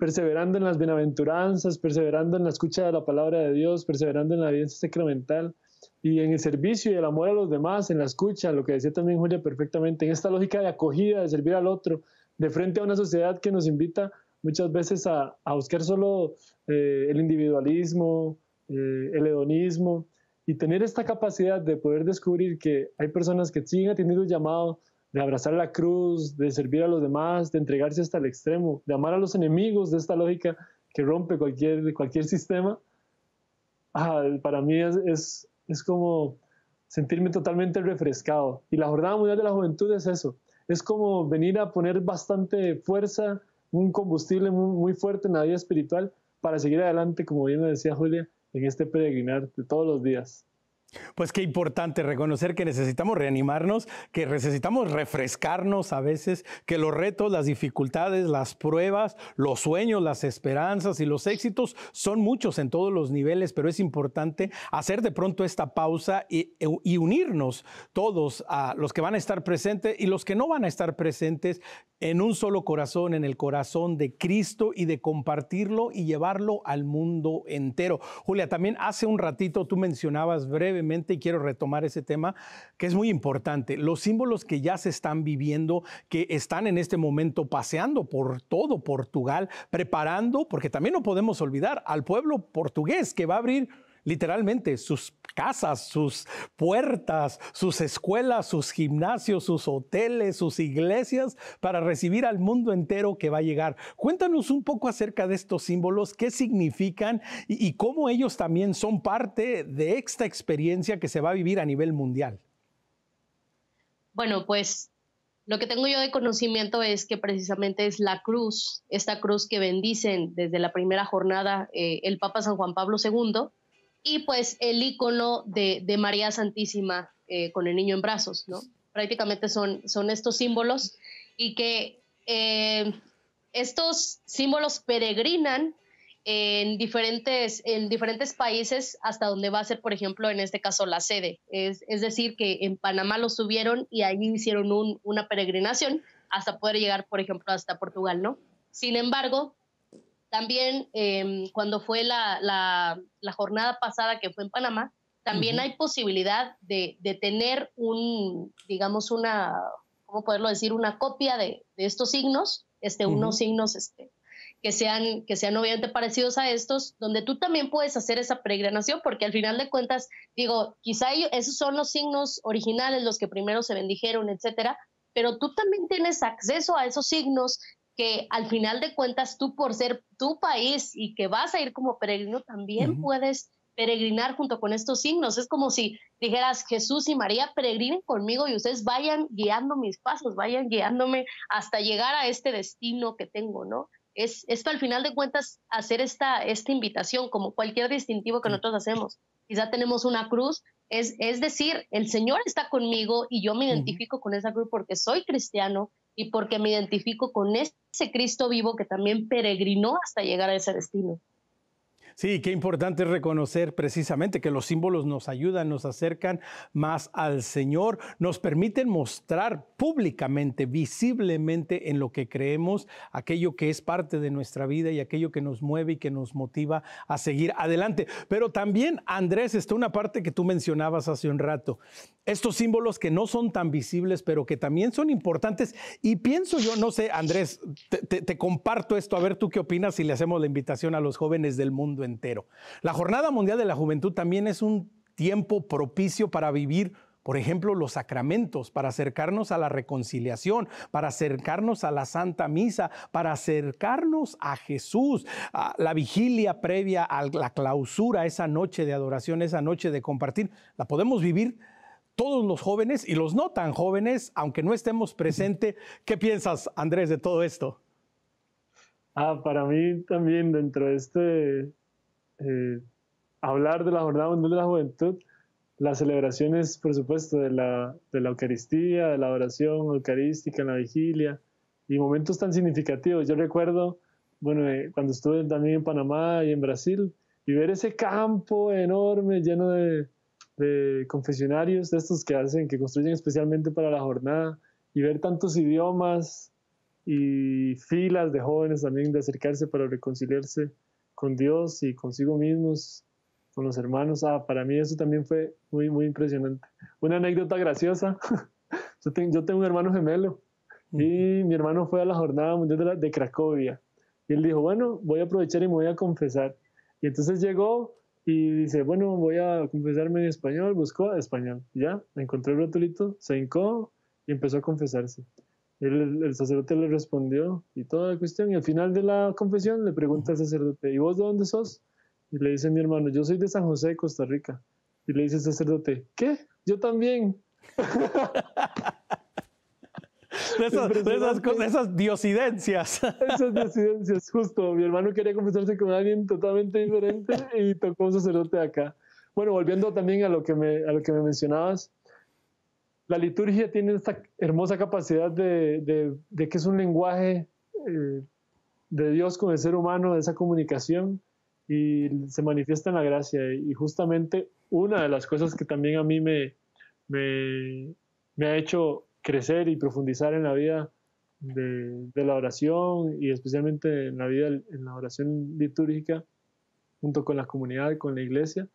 [SPEAKER 3] perseverando en las bienaventuranzas, perseverando en la escucha de la palabra de Dios, perseverando en la evidencia sacramental y en el servicio y el amor a los demás, en la escucha, lo que decía también Julia perfectamente, en esta lógica de acogida, de servir al otro, de frente a una sociedad que nos invita muchas veces a, buscar solo eh, el individualismo, eh, el hedonismo, y tener esta capacidad de poder descubrir que hay personas que siguen atendiendo el llamado, de abrazar la cruz, de servir a los demás, de entregarse hasta el extremo, de amar a los enemigos, de esta lógica que rompe cualquier, cualquier sistema, ah, para mí es, como sentirme totalmente refrescado. Y la Jornada Mundial de la Juventud es eso, es como venir a poner bastante fuerza, un combustible muy, fuerte en la vida espiritual para seguir adelante, como bien decía Julia, en este peregrinar de todos los días.
[SPEAKER 1] Pues qué importante reconocer que necesitamos reanimarnos, que necesitamos refrescarnos a veces, que los retos, las dificultades, las pruebas, los sueños, las esperanzas y los éxitos son muchos en todos los niveles, pero es importante hacer de pronto esta pausa e, y, unirnos todos a los que van a estar presentes y los que no van a estar presentes en un solo corazón, en el corazón de Cristo y de compartirlo y llevarlo al mundo entero. Julia, también hace un ratito tú mencionabas brevemente y quiero retomar ese tema que es muy importante. Los símbolos que ya se están viviendo, que están en este momento paseando por todo Portugal, preparando, porque también no podemos olvidar al pueblo portugués que va a abrir literalmente sus casas, sus puertas, sus escuelas, sus gimnasios, sus hoteles, sus iglesias, para recibir al mundo entero que va a llegar. Cuéntanos un poco acerca de estos símbolos, qué significan y, cómo ellos también son parte de esta experiencia que se va a vivir a nivel mundial.
[SPEAKER 2] Bueno, pues lo que tengo yo de conocimiento es que precisamente es la cruz, esta cruz que bendicen desde la primera jornada eh, el Papa San Juan Pablo II y pues el icono de, María Santísima eh, con el niño en brazos, ¿no? Prácticamente son, son estos símbolos y que eh, estos símbolos peregrinan en diferentes, en diferentes países hasta donde va a ser, por ejemplo, en este caso la sede. Es, decir, que en Panamá los subieron y ahí hicieron una peregrinación hasta poder llegar, por ejemplo, hasta Portugal, ¿no? Sin embargo, también em, cuando fue la, jornada pasada que fue en Panamá, también hay posibilidad de, tener un, digamos, una, ¿cómo poderlo decir? Una copia de, estos signos, este, unos signos este, que sean, que sean obviamente parecidos a estos, donde tú también puedes hacer esa peregrinación, porque al final de cuentas, digo, quizá esos son los signos originales, los que primero se bendijeron, etcétera, pero tú también tienes acceso a esos signos, que al final de cuentas tú por ser tu país y que vas a ir como peregrino también puedes peregrinar junto con estos signos. Es como si dijeras, Jesús y María, peregrinen conmigo y ustedes vayan guiando mis pasos, vayan guiándome hasta llegar a este destino que tengo, ¿no? Es, esto al final de cuentas hacer esta, esta invitación, como cualquier distintivo que nosotros hacemos. Quizá tenemos una cruz, es, es decir, el Señor está conmigo y yo me identifico con esa cruz porque soy cristiano, y porque me identifico con ese Cristo vivo que también peregrinó hasta llegar a ese destino.
[SPEAKER 3] Sí,
[SPEAKER 1] qué importante es reconocer precisamente que los símbolos nos ayudan, nos acercan más al Señor, nos permiten mostrar públicamente, visiblemente en lo que creemos, aquello que es parte de nuestra vida y aquello que nos mueve y que nos motiva a seguir adelante. Pero también, Andrés, está una parte que tú mencionabas hace un rato, estos símbolos que no son tan visibles, pero que también son importantes. Y pienso yo, no sé, Andrés, te, te comparto esto, a ver tú qué opinas si le hacemos la invitación a los jóvenes del mundo entero. La Jornada Mundial de la Juventud también es un tiempo propicio para vivir por ejemplo, los sacramentos, para acercarnos a la reconciliación, para acercarnos a la Santa Misa, para acercarnos a Jesús, la vigilia previa a la clausura, esa noche de adoración, esa noche de compartir, la podemos vivir todos los jóvenes y los no tan jóvenes, aunque no estemos presentes. ¿Qué piensas, Andrés, de todo esto?
[SPEAKER 3] Ah, para mí también dentro de este eh, hablar de la Jornada Mundial de la Juventud, las celebraciones, por supuesto, de la, de la Eucaristía, de la oración eucarística en la vigilia y momentos tan significativos. Yo recuerdo, bueno, eh, cuando estuve también en Panamá y en Brasil, y ver ese campo enorme lleno de confesionarios, de estos que hacen, que construyen especialmente para la jornada, y ver tantos idiomas y filas de jóvenes también de acercarse para reconciliarse con Dios y consigo mismos, con los hermanos. Ah, para mí eso también fue muy, muy impresionante. Una anécdota graciosa. (laughs) yo, tengo, un hermano gemelo y mi hermano fue a la jornada mundial de, Cracovia. Y él dijo, bueno, voy a aprovechar y me voy a confesar. Y entonces llegó y dice, bueno, voy a confesarme en español, buscó español. Ya, encontró el rotulito, se hincó y empezó a confesarse. El, sacerdote le respondió y toda la cuestión. Y al final de la confesión le pregunta al sacerdote, ¿y vos de dónde sos? Y le dice mi hermano, yo soy de San José de Costa Rica. Y le dice el sacerdote, ¿qué? Yo también. (laughs) de, esas, esas, esas diosidencias. (laughs) esas diosidencias, justo. Mi hermano quería confesarse con alguien totalmente diferente y tocó un sacerdote acá. Bueno, volviendo también a lo que a lo que me mencionabas, la liturgia tiene esta hermosa capacidad de, que es un lenguaje eh, de Dios con el ser humano, de esa comunicación, y se manifiesta en la gracia. Y justamente una de las cosas que también a mí me, me, ha hecho crecer y profundizar en la vida de, de, la oración y especialmente en la vida, en la oración litúrgica, junto con la comunidad, con la iglesia,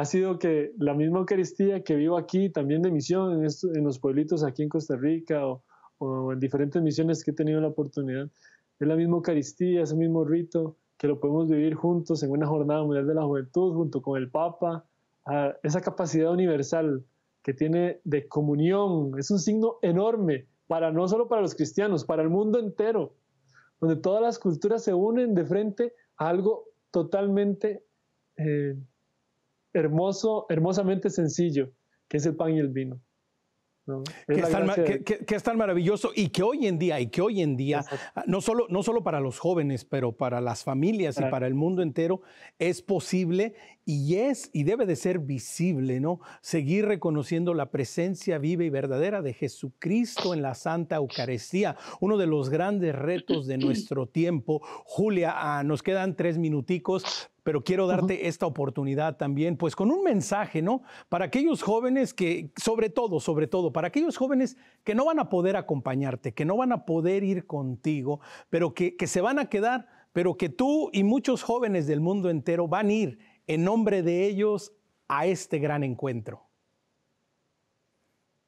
[SPEAKER 3] ha sido que la misma Eucaristía que vivo aquí, también de misión en, los pueblitos aquí en Costa Rica o, en diferentes misiones que he tenido la oportunidad, es la misma Eucaristía, ese mismo rito que lo podemos vivir juntos en una jornada mundial de la juventud, junto con el Papa, ah, esa capacidad universal que tiene de comunión, es un signo enorme, para no solo para los cristianos, para el mundo entero, donde todas las culturas se unen de frente a algo totalmente eh, hermoso, hermosamente sencillo, que es el pan y el vino.
[SPEAKER 1] que, es tan, maravilloso y que hoy en día, y que hoy en día, no solo, no solo para los jóvenes, pero para las familias y para el mundo entero, es posible y es y debe de ser visible, ¿no? Seguir reconociendo la presencia viva y verdadera de Jesucristo en la Santa Eucaristía, uno de los grandes retos de nuestro tiempo. Julia, ah, nos quedan tres minuticos, pero quiero darte esta oportunidad también, pues con un mensaje, ¿no? Para aquellos jóvenes que, sobre todo, sobre todo, para aquellos jóvenes que no van a poder acompañarte, que no van a poder ir contigo, pero que, que se van a quedar, pero que tú y muchos jóvenes del mundo entero van a ir en nombre de ellos a este gran encuentro.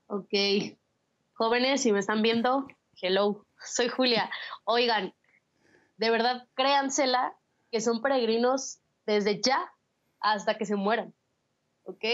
[SPEAKER 2] Ok, jóvenes, si me están viendo, hello, soy Julia. Oigan, de verdad créansela que son peregrinos desde ya hasta que se mueran. ¿Ok?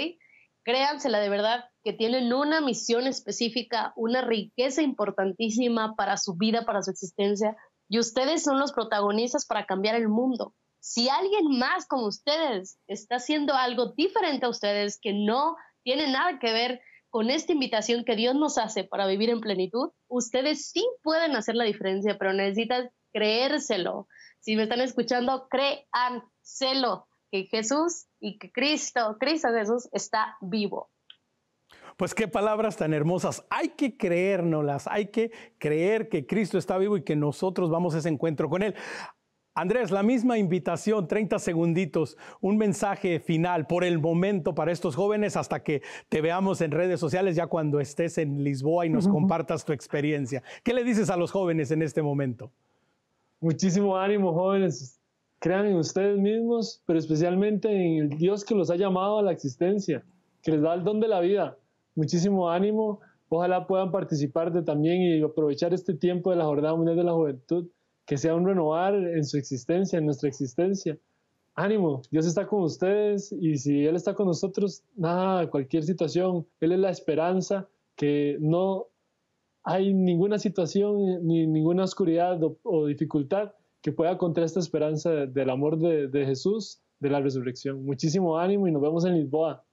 [SPEAKER 2] Créansela de verdad que tienen una misión específica, una riqueza importantísima para su vida, para su existencia, y ustedes son los protagonistas para cambiar el mundo. Si alguien más como ustedes está haciendo algo diferente a ustedes que no tiene nada que ver con esta invitación que Dios nos hace para vivir en plenitud, ustedes sí pueden hacer la diferencia, pero necesitan creérselo, si me están escuchando, celo que Jesús y que Cristo, Cristo Jesús está vivo.
[SPEAKER 1] Pues qué palabras tan hermosas. Hay que creérnoslas, hay que creer que Cristo está vivo y que nosotros vamos a ese encuentro con Él. Andrés, la misma invitación, 30 segunditos, un mensaje final por el momento para estos jóvenes hasta que te veamos en redes sociales ya cuando estés en Lisboa y nos compartas tu experiencia. ¿Qué le dices a los jóvenes en este momento?
[SPEAKER 3] Muchísimo ánimo, jóvenes. Crean en ustedes mismos, pero especialmente en el Dios que los ha llamado a la existencia, que les da el don de la vida. Muchísimo ánimo. Ojalá puedan participar de también y aprovechar este tiempo de la Jornada Mundial de la Juventud, que sea un renovar en su existencia, en nuestra existencia ánimo, Dios está con ustedes y si Él está con nosotros, nada, cualquier situación, Él es la esperanza que no hay ninguna situación eh, ni ninguna oscuridad o, dificultad que pueda contra esta esperanza del amor de, Jesús, de la resurrección. Muchísimo ánimo y nos vemos en Lisboa.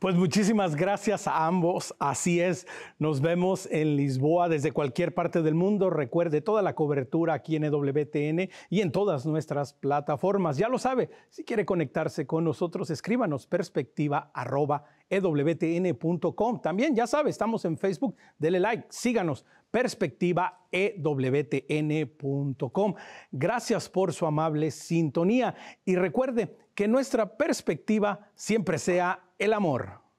[SPEAKER 3] Pues muchísimas gracias a ambos.
[SPEAKER 1] Así es, nos vemos en Lisboa desde cualquier parte del mundo. Recuerde toda la cobertura aquí en e wtn y en todas nuestras plataformas. Ya lo sabe, si quiere conectarse con nosotros, escríbanos perspectiva arroba, EWTN.com. También, ya sabe, estamos en Facebook, dele like, síganos, perspectiva EWTN.com. Gracias por su amable sintonía y recuerde que nuestra perspectiva siempre sea el amor.